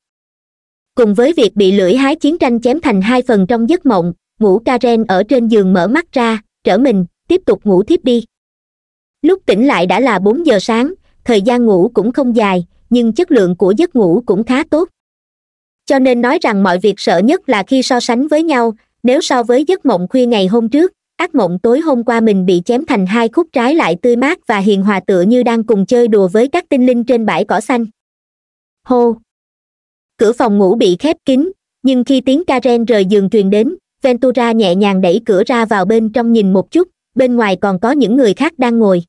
cùng với việc bị lưỡi hái chiến tranh chém thành hai phần trong giấc mộng ngủ karen ở trên giường mở mắt ra trở mình tiếp tục ngủ thiếp đi lúc tỉnh lại đã là bốn giờ sáng thời gian ngủ cũng không dài nhưng chất lượng của giấc ngủ cũng khá tốt cho nên nói rằng mọi việc sợ nhất là khi so sánh với nhau nếu so với giấc mộng khuya ngày hôm trước ác mộng tối hôm qua mình bị chém thành hai khúc trái lại tươi mát và hiền hòa tựa như đang cùng chơi đùa với các tinh linh trên bãi cỏ xanh hô cửa phòng ngủ bị khép kín nhưng khi tiếng karen rời giường truyền đến ventura nhẹ nhàng đẩy cửa ra vào bên trong nhìn một chút bên ngoài còn có những người khác đang ngồi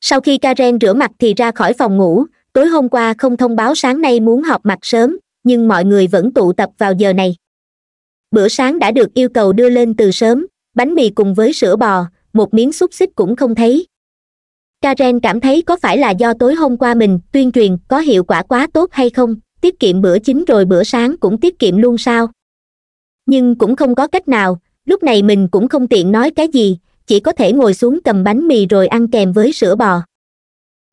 sau khi karen rửa mặt thì ra khỏi phòng ngủ tối hôm qua không thông báo sáng nay muốn họp mặt sớm nhưng mọi người vẫn tụ tập vào giờ này bữa sáng đã được yêu cầu đưa lên từ sớm bánh mì cùng với sữa bò một miếng xúc xích cũng không thấy karen cảm thấy có phải là do tối hôm qua mình tuyên truyền có hiệu quả quá tốt hay không tiết kiệm bữa chính rồi bữa sáng cũng tiết kiệm luôn sao nhưng cũng không có cách nào lúc này mình cũng không tiện nói cái gì chỉ có thể ngồi xuống cầm bánh mì rồi ăn kèm với sữa bò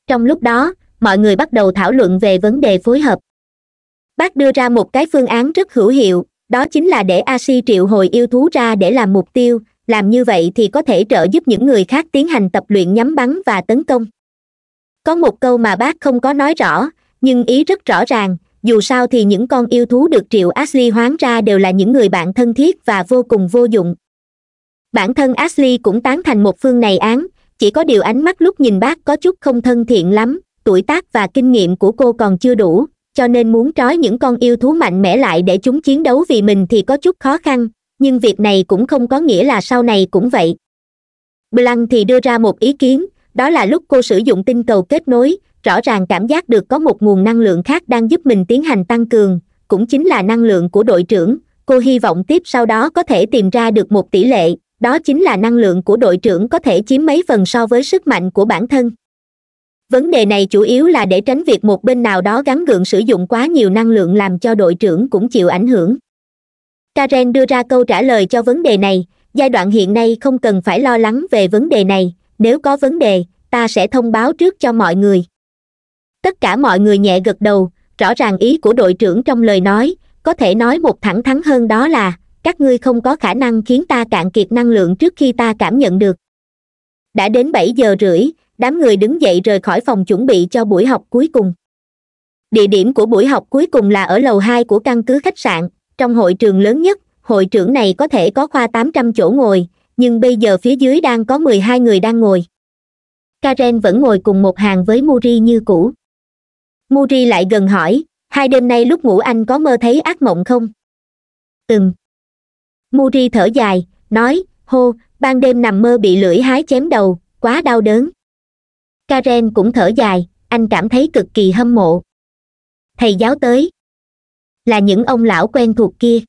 trong lúc đó mọi người bắt đầu thảo luận về vấn đề phối hợp bác đưa ra một cái phương án rất hữu hiệu đó chính là để a si triệu hồi yêu thú ra để làm mục tiêu làm như vậy thì có thể trợ giúp những người khác tiến hành tập luyện nhắm bắn và tấn công có một câu mà bác không có nói rõ nhưng ý rất rõ ràng dù sao thì những con yêu thú được triệu ashley hoán ra đều là những người bạn thân thiết và vô cùng vô dụng bản thân ashley cũng tán thành một phương này án chỉ có điều ánh mắt lúc nhìn bác có chút không thân thiện lắm tuổi tác và kinh nghiệm của cô còn chưa đủ cho nên muốn trói những con yêu thú mạnh mẽ lại để chúng chiến đấu vì mình thì có chút khó khăn nhưng việc này cũng không có nghĩa là sau này cũng vậy blanc thì đưa ra một ý kiến đó là lúc cô sử dụng tinh cầu kết nối rõ ràng cảm giác được có một nguồn năng lượng khác đang giúp mình tiến hành tăng cường cũng chính là năng lượng của đội trưởng cô hy vọng tiếp sau đó có thể tìm ra được một tỷ lệ đó chính là năng lượng của đội trưởng có thể chiếm mấy phần so với sức mạnh của bản thân vấn đề này chủ yếu là để tránh việc một bên nào đó gắn gượng sử dụng quá nhiều năng lượng làm cho đội trưởng cũng chịu ảnh hưởng karen đưa ra câu trả lời cho vấn đề này giai đoạn hiện nay không cần phải lo lắng về vấn đề này nếu có vấn đề ta sẽ thông báo trước cho mọi người tất cả mọi người nhẹ gật đầu rõ ràng ý của đội trưởng trong lời nói có thể nói một thẳng thắn hơn đó là các ngươi không có khả năng khiến ta cạn kiệt năng lượng trước khi ta cảm nhận được đã đến bảy giờ rưỡi đám người đứng dậy rời khỏi phòng chuẩn bị cho buổi học cuối cùng địa điểm của buổi học cuối cùng là ở lầu hai của căn cứ khách sạn trong hội trường lớn nhất hội trưởng này có thể có khoa tám trăm chỗ ngồi nhưng bây giờ phía dưới đang có mười hai người đang ngồi karen vẫn ngồi cùng một hàng với muri như cũ muri lại gần hỏi hai đêm nay lúc ngủ anh có mơ thấy ác mộng không ừm muri thở dài nói hô ban đêm nằm mơ bị lưỡi hái chém đầu quá đau đớn karen cũng thở dài anh cảm thấy cực kỳ hâm mộ thầy giáo tới là những ông lão quen thuộc kia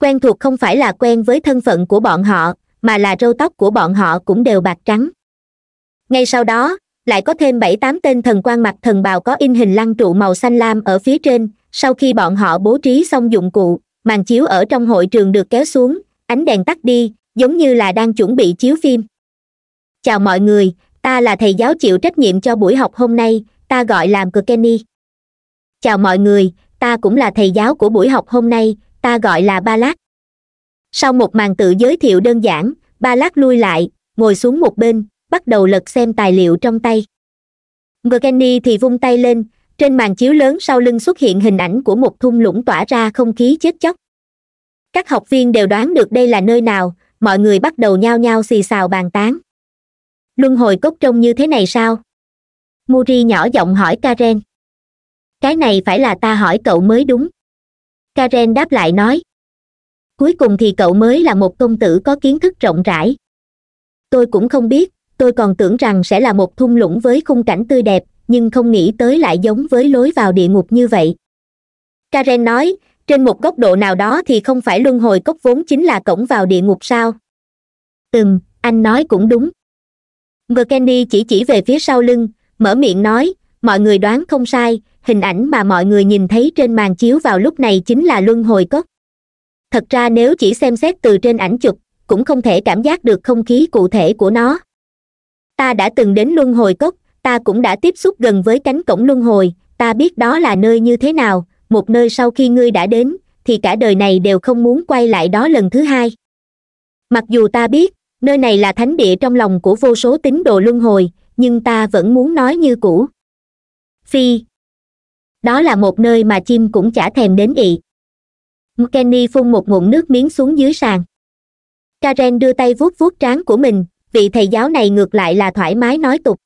quen thuộc không phải là quen với thân phận của bọn họ mà là râu tóc của bọn họ cũng đều bạc trắng ngay sau đó lại có thêm bảy tám tên thần quan mặt thần bào có in hình lăng trụ màu xanh lam ở phía trên sau khi bọn họ bố trí xong dụng cụ màn chiếu ở trong hội trường được kéo xuống ánh đèn tắt đi giống như là đang chuẩn bị chiếu phim chào mọi người ta là thầy giáo chịu trách nhiệm cho buổi học hôm nay ta gọi làm cờ kenny chào mọi người ta cũng là thầy giáo của buổi học hôm nay ta gọi là ba lát sau một màn tự giới thiệu đơn giản ba lát lui lại ngồi xuống một bên bắt đầu lật xem tài liệu trong tay mckenny thì vung tay lên trên màn chiếu lớn sau lưng xuất hiện hình ảnh của một thung lũng tỏa ra không khí chết chóc các học viên đều đoán được đây là nơi nào mọi người bắt đầu nhao nhao xì xào bàn tán luân hồi cốc trông như thế này sao muri nhỏ giọng hỏi karen cái này phải là ta hỏi cậu mới đúng karen đáp lại nói cuối cùng thì cậu mới là một công tử có kiến thức rộng rãi tôi cũng không biết tôi còn tưởng rằng sẽ là một thung lũng với khung cảnh tươi đẹp nhưng không nghĩ tới lại giống với lối vào địa ngục như vậy karen nói trên một góc độ nào đó thì không phải luân hồi cốc vốn chính là cổng vào địa ngục sao ừm anh nói cũng đúng ngờ kenny chỉ chỉ về phía sau lưng mở miệng nói mọi người đoán không sai hình ảnh mà mọi người nhìn thấy trên màn chiếu vào lúc này chính là luân hồi cốc thật ra nếu chỉ xem xét từ trên ảnh chụp cũng không thể cảm giác được không khí cụ thể của nó ta đã từng đến luân hồi cốc ta cũng đã tiếp xúc gần với cánh cổng luân hồi ta biết đó là nơi như thế nào một nơi sau khi ngươi đã đến thì cả đời này đều không muốn quay lại đó lần thứ hai mặc dù ta biết nơi này là thánh địa trong lòng của vô số tín đồ luân hồi nhưng ta vẫn muốn nói như cũ phi đó là một nơi mà chim cũng chả thèm đến ị mckenny phun một ngụm nước miếng xuống dưới sàn karen đưa tay vuốt vuốt trán của mình vị thầy giáo này ngược lại là thoải mái nói tục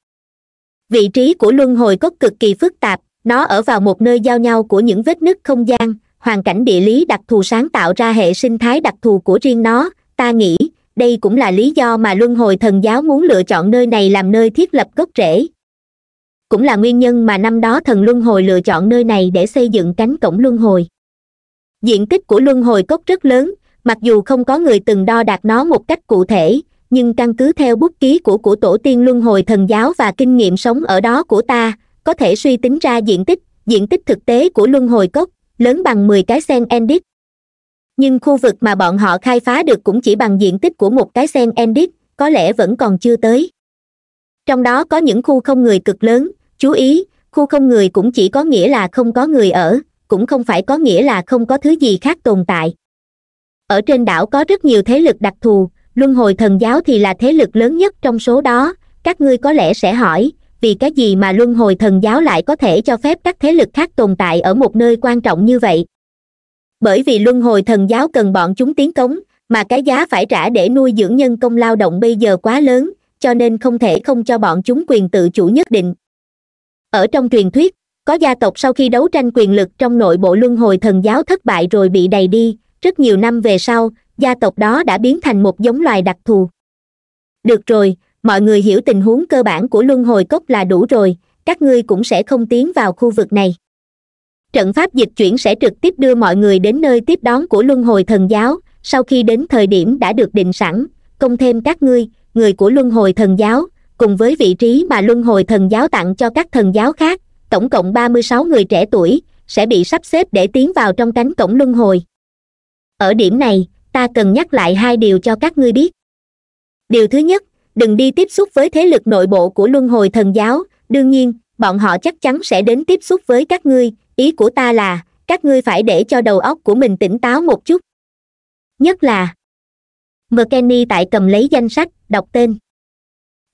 vị trí của luân hồi cốt cực kỳ phức tạp nó ở vào một nơi giao nhau của những vết nứt không gian hoàn cảnh địa lý đặc thù sáng tạo ra hệ sinh thái đặc thù của riêng nó ta nghĩ đây cũng là lý do mà luân hồi thần giáo muốn lựa chọn nơi này làm nơi thiết lập gốc rễ cũng là nguyên nhân mà năm đó thần luân hồi lựa chọn nơi này để xây dựng cánh cổng luân hồi diện tích của luân hồi cốt rất lớn mặc dù không có người từng đo đạt nó một cách cụ thể nhưng căn cứ theo bút ký của của tổ tiên luân hồi thần giáo và kinh nghiệm sống ở đó của ta có thể suy tính ra diện tích diện tích thực tế của luân hồi cốc lớn bằng mười cái sen endit nhưng khu vực mà bọn họ khai phá được cũng chỉ bằng diện tích của một cái sen endit có lẽ vẫn còn chưa tới trong đó có những khu không người cực lớn chú ý khu không người cũng chỉ có nghĩa là không có người ở cũng không phải có nghĩa là không có thứ gì khác tồn tại ở trên đảo có rất nhiều thế lực đặc thù luân hồi thần giáo thì là thế lực lớn nhất trong số đó các ngươi có lẽ sẽ hỏi vì cái gì mà luân hồi thần giáo lại có thể cho phép các thế lực khác tồn tại ở một nơi quan trọng như vậy bởi vì luân hồi thần giáo cần bọn chúng tiến cống mà cái giá phải trả để nuôi dưỡng nhân công lao động bây giờ quá lớn cho nên không thể không cho bọn chúng quyền tự chủ nhất định ở trong truyền thuyết có gia tộc sau khi đấu tranh quyền lực trong nội bộ luân hồi thần giáo thất bại rồi bị đầy đi rất nhiều năm về sau gia tộc đó đã biến thành một giống loài đặc thù được rồi mọi người hiểu tình huống cơ bản của luân hồi cốc là đủ rồi các ngươi cũng sẽ không tiến vào khu vực này trận pháp dịch chuyển sẽ trực tiếp đưa mọi người đến nơi tiếp đón của luân hồi thần giáo sau khi đến thời điểm đã được định sẵn công thêm các ngươi người của luân hồi thần giáo cùng với vị trí mà luân hồi thần giáo tặng cho các thần giáo khác tổng cộng ba mươi sáu người trẻ tuổi sẽ bị sắp xếp để tiến vào trong cánh cổng luân hồi ở điểm này ta cần nhắc lại hai điều cho các ngươi biết điều thứ nhất đừng đi tiếp xúc với thế lực nội bộ của luân hồi thần giáo đương nhiên bọn họ chắc chắn sẽ đến tiếp xúc với các ngươi ý của ta là các ngươi phải để cho đầu óc của mình tỉnh táo một chút nhất là mckenny tại cầm lấy danh sách đọc tên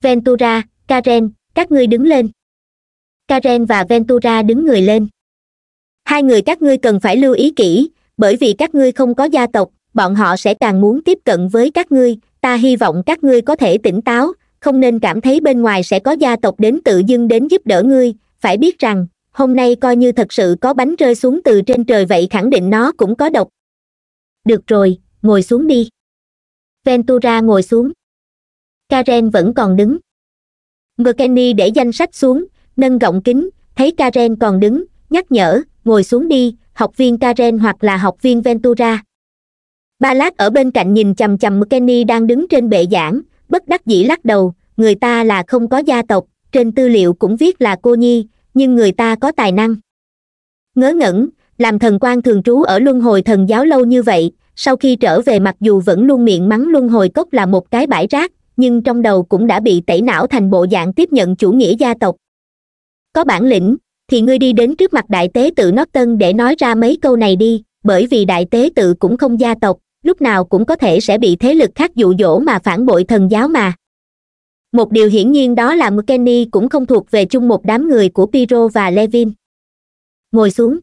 ventura karen các ngươi đứng lên karen và ventura đứng người lên hai người các ngươi cần phải lưu ý kỹ bởi vì các ngươi không có gia tộc bọn họ sẽ càng muốn tiếp cận với các ngươi ta hy vọng các ngươi có thể tỉnh táo không nên cảm thấy bên ngoài sẽ có gia tộc đến tự dưng đến giúp đỡ ngươi phải biết rằng hôm nay coi như thật sự có bánh rơi xuống từ trên trời vậy khẳng định nó cũng có độc được rồi ngồi xuống đi ventura ngồi xuống karen vẫn còn đứng mckenny để danh sách xuống nâng gọng kính thấy karen còn đứng nhắc nhở ngồi xuống đi học viên karen hoặc là học viên ventura ba lát ở bên cạnh nhìn chằm chằm kenny đang đứng trên bệ giảng bất đắc dĩ lắc đầu người ta là không có gia tộc trên tư liệu cũng viết là cô nhi nhưng người ta có tài năng ngớ ngẩn làm thần quan thường trú ở luân hồi thần giáo lâu như vậy sau khi trở về mặc dù vẫn luôn miệng mắng luân hồi cốc là một cái bãi rác nhưng trong đầu cũng đã bị tẩy não thành bộ dạng tiếp nhận chủ nghĩa gia tộc có bản lĩnh thì ngươi đi đến trước mặt đại tế tự nót tân để nói ra mấy câu này đi bởi vì đại tế tự cũng không gia tộc lúc nào cũng có thể sẽ bị thế lực khác dụ dỗ mà phản bội thần giáo mà một điều hiển nhiên đó là mckenny cũng không thuộc về chung một đám người của piro và levin ngồi xuống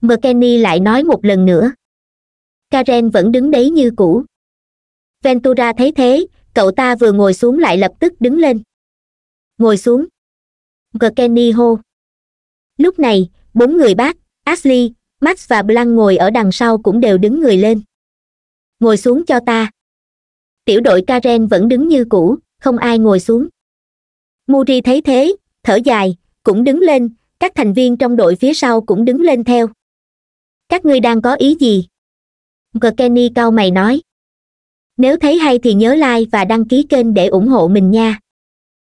mckenny lại nói một lần nữa karen vẫn đứng đấy như cũ ventura thấy thế cậu ta vừa ngồi xuống lại lập tức đứng lên ngồi xuống mckenny hô lúc này bốn người bác ashley max và blanc ngồi ở đằng sau cũng đều đứng người lên ngồi xuống cho ta tiểu đội karen vẫn đứng như cũ không ai ngồi xuống muri thấy thế thở dài cũng đứng lên các thành viên trong đội phía sau cũng đứng lên theo các ngươi đang có ý gì g kenny cau mày nói nếu thấy hay thì nhớ like và đăng ký kênh để ủng hộ mình nha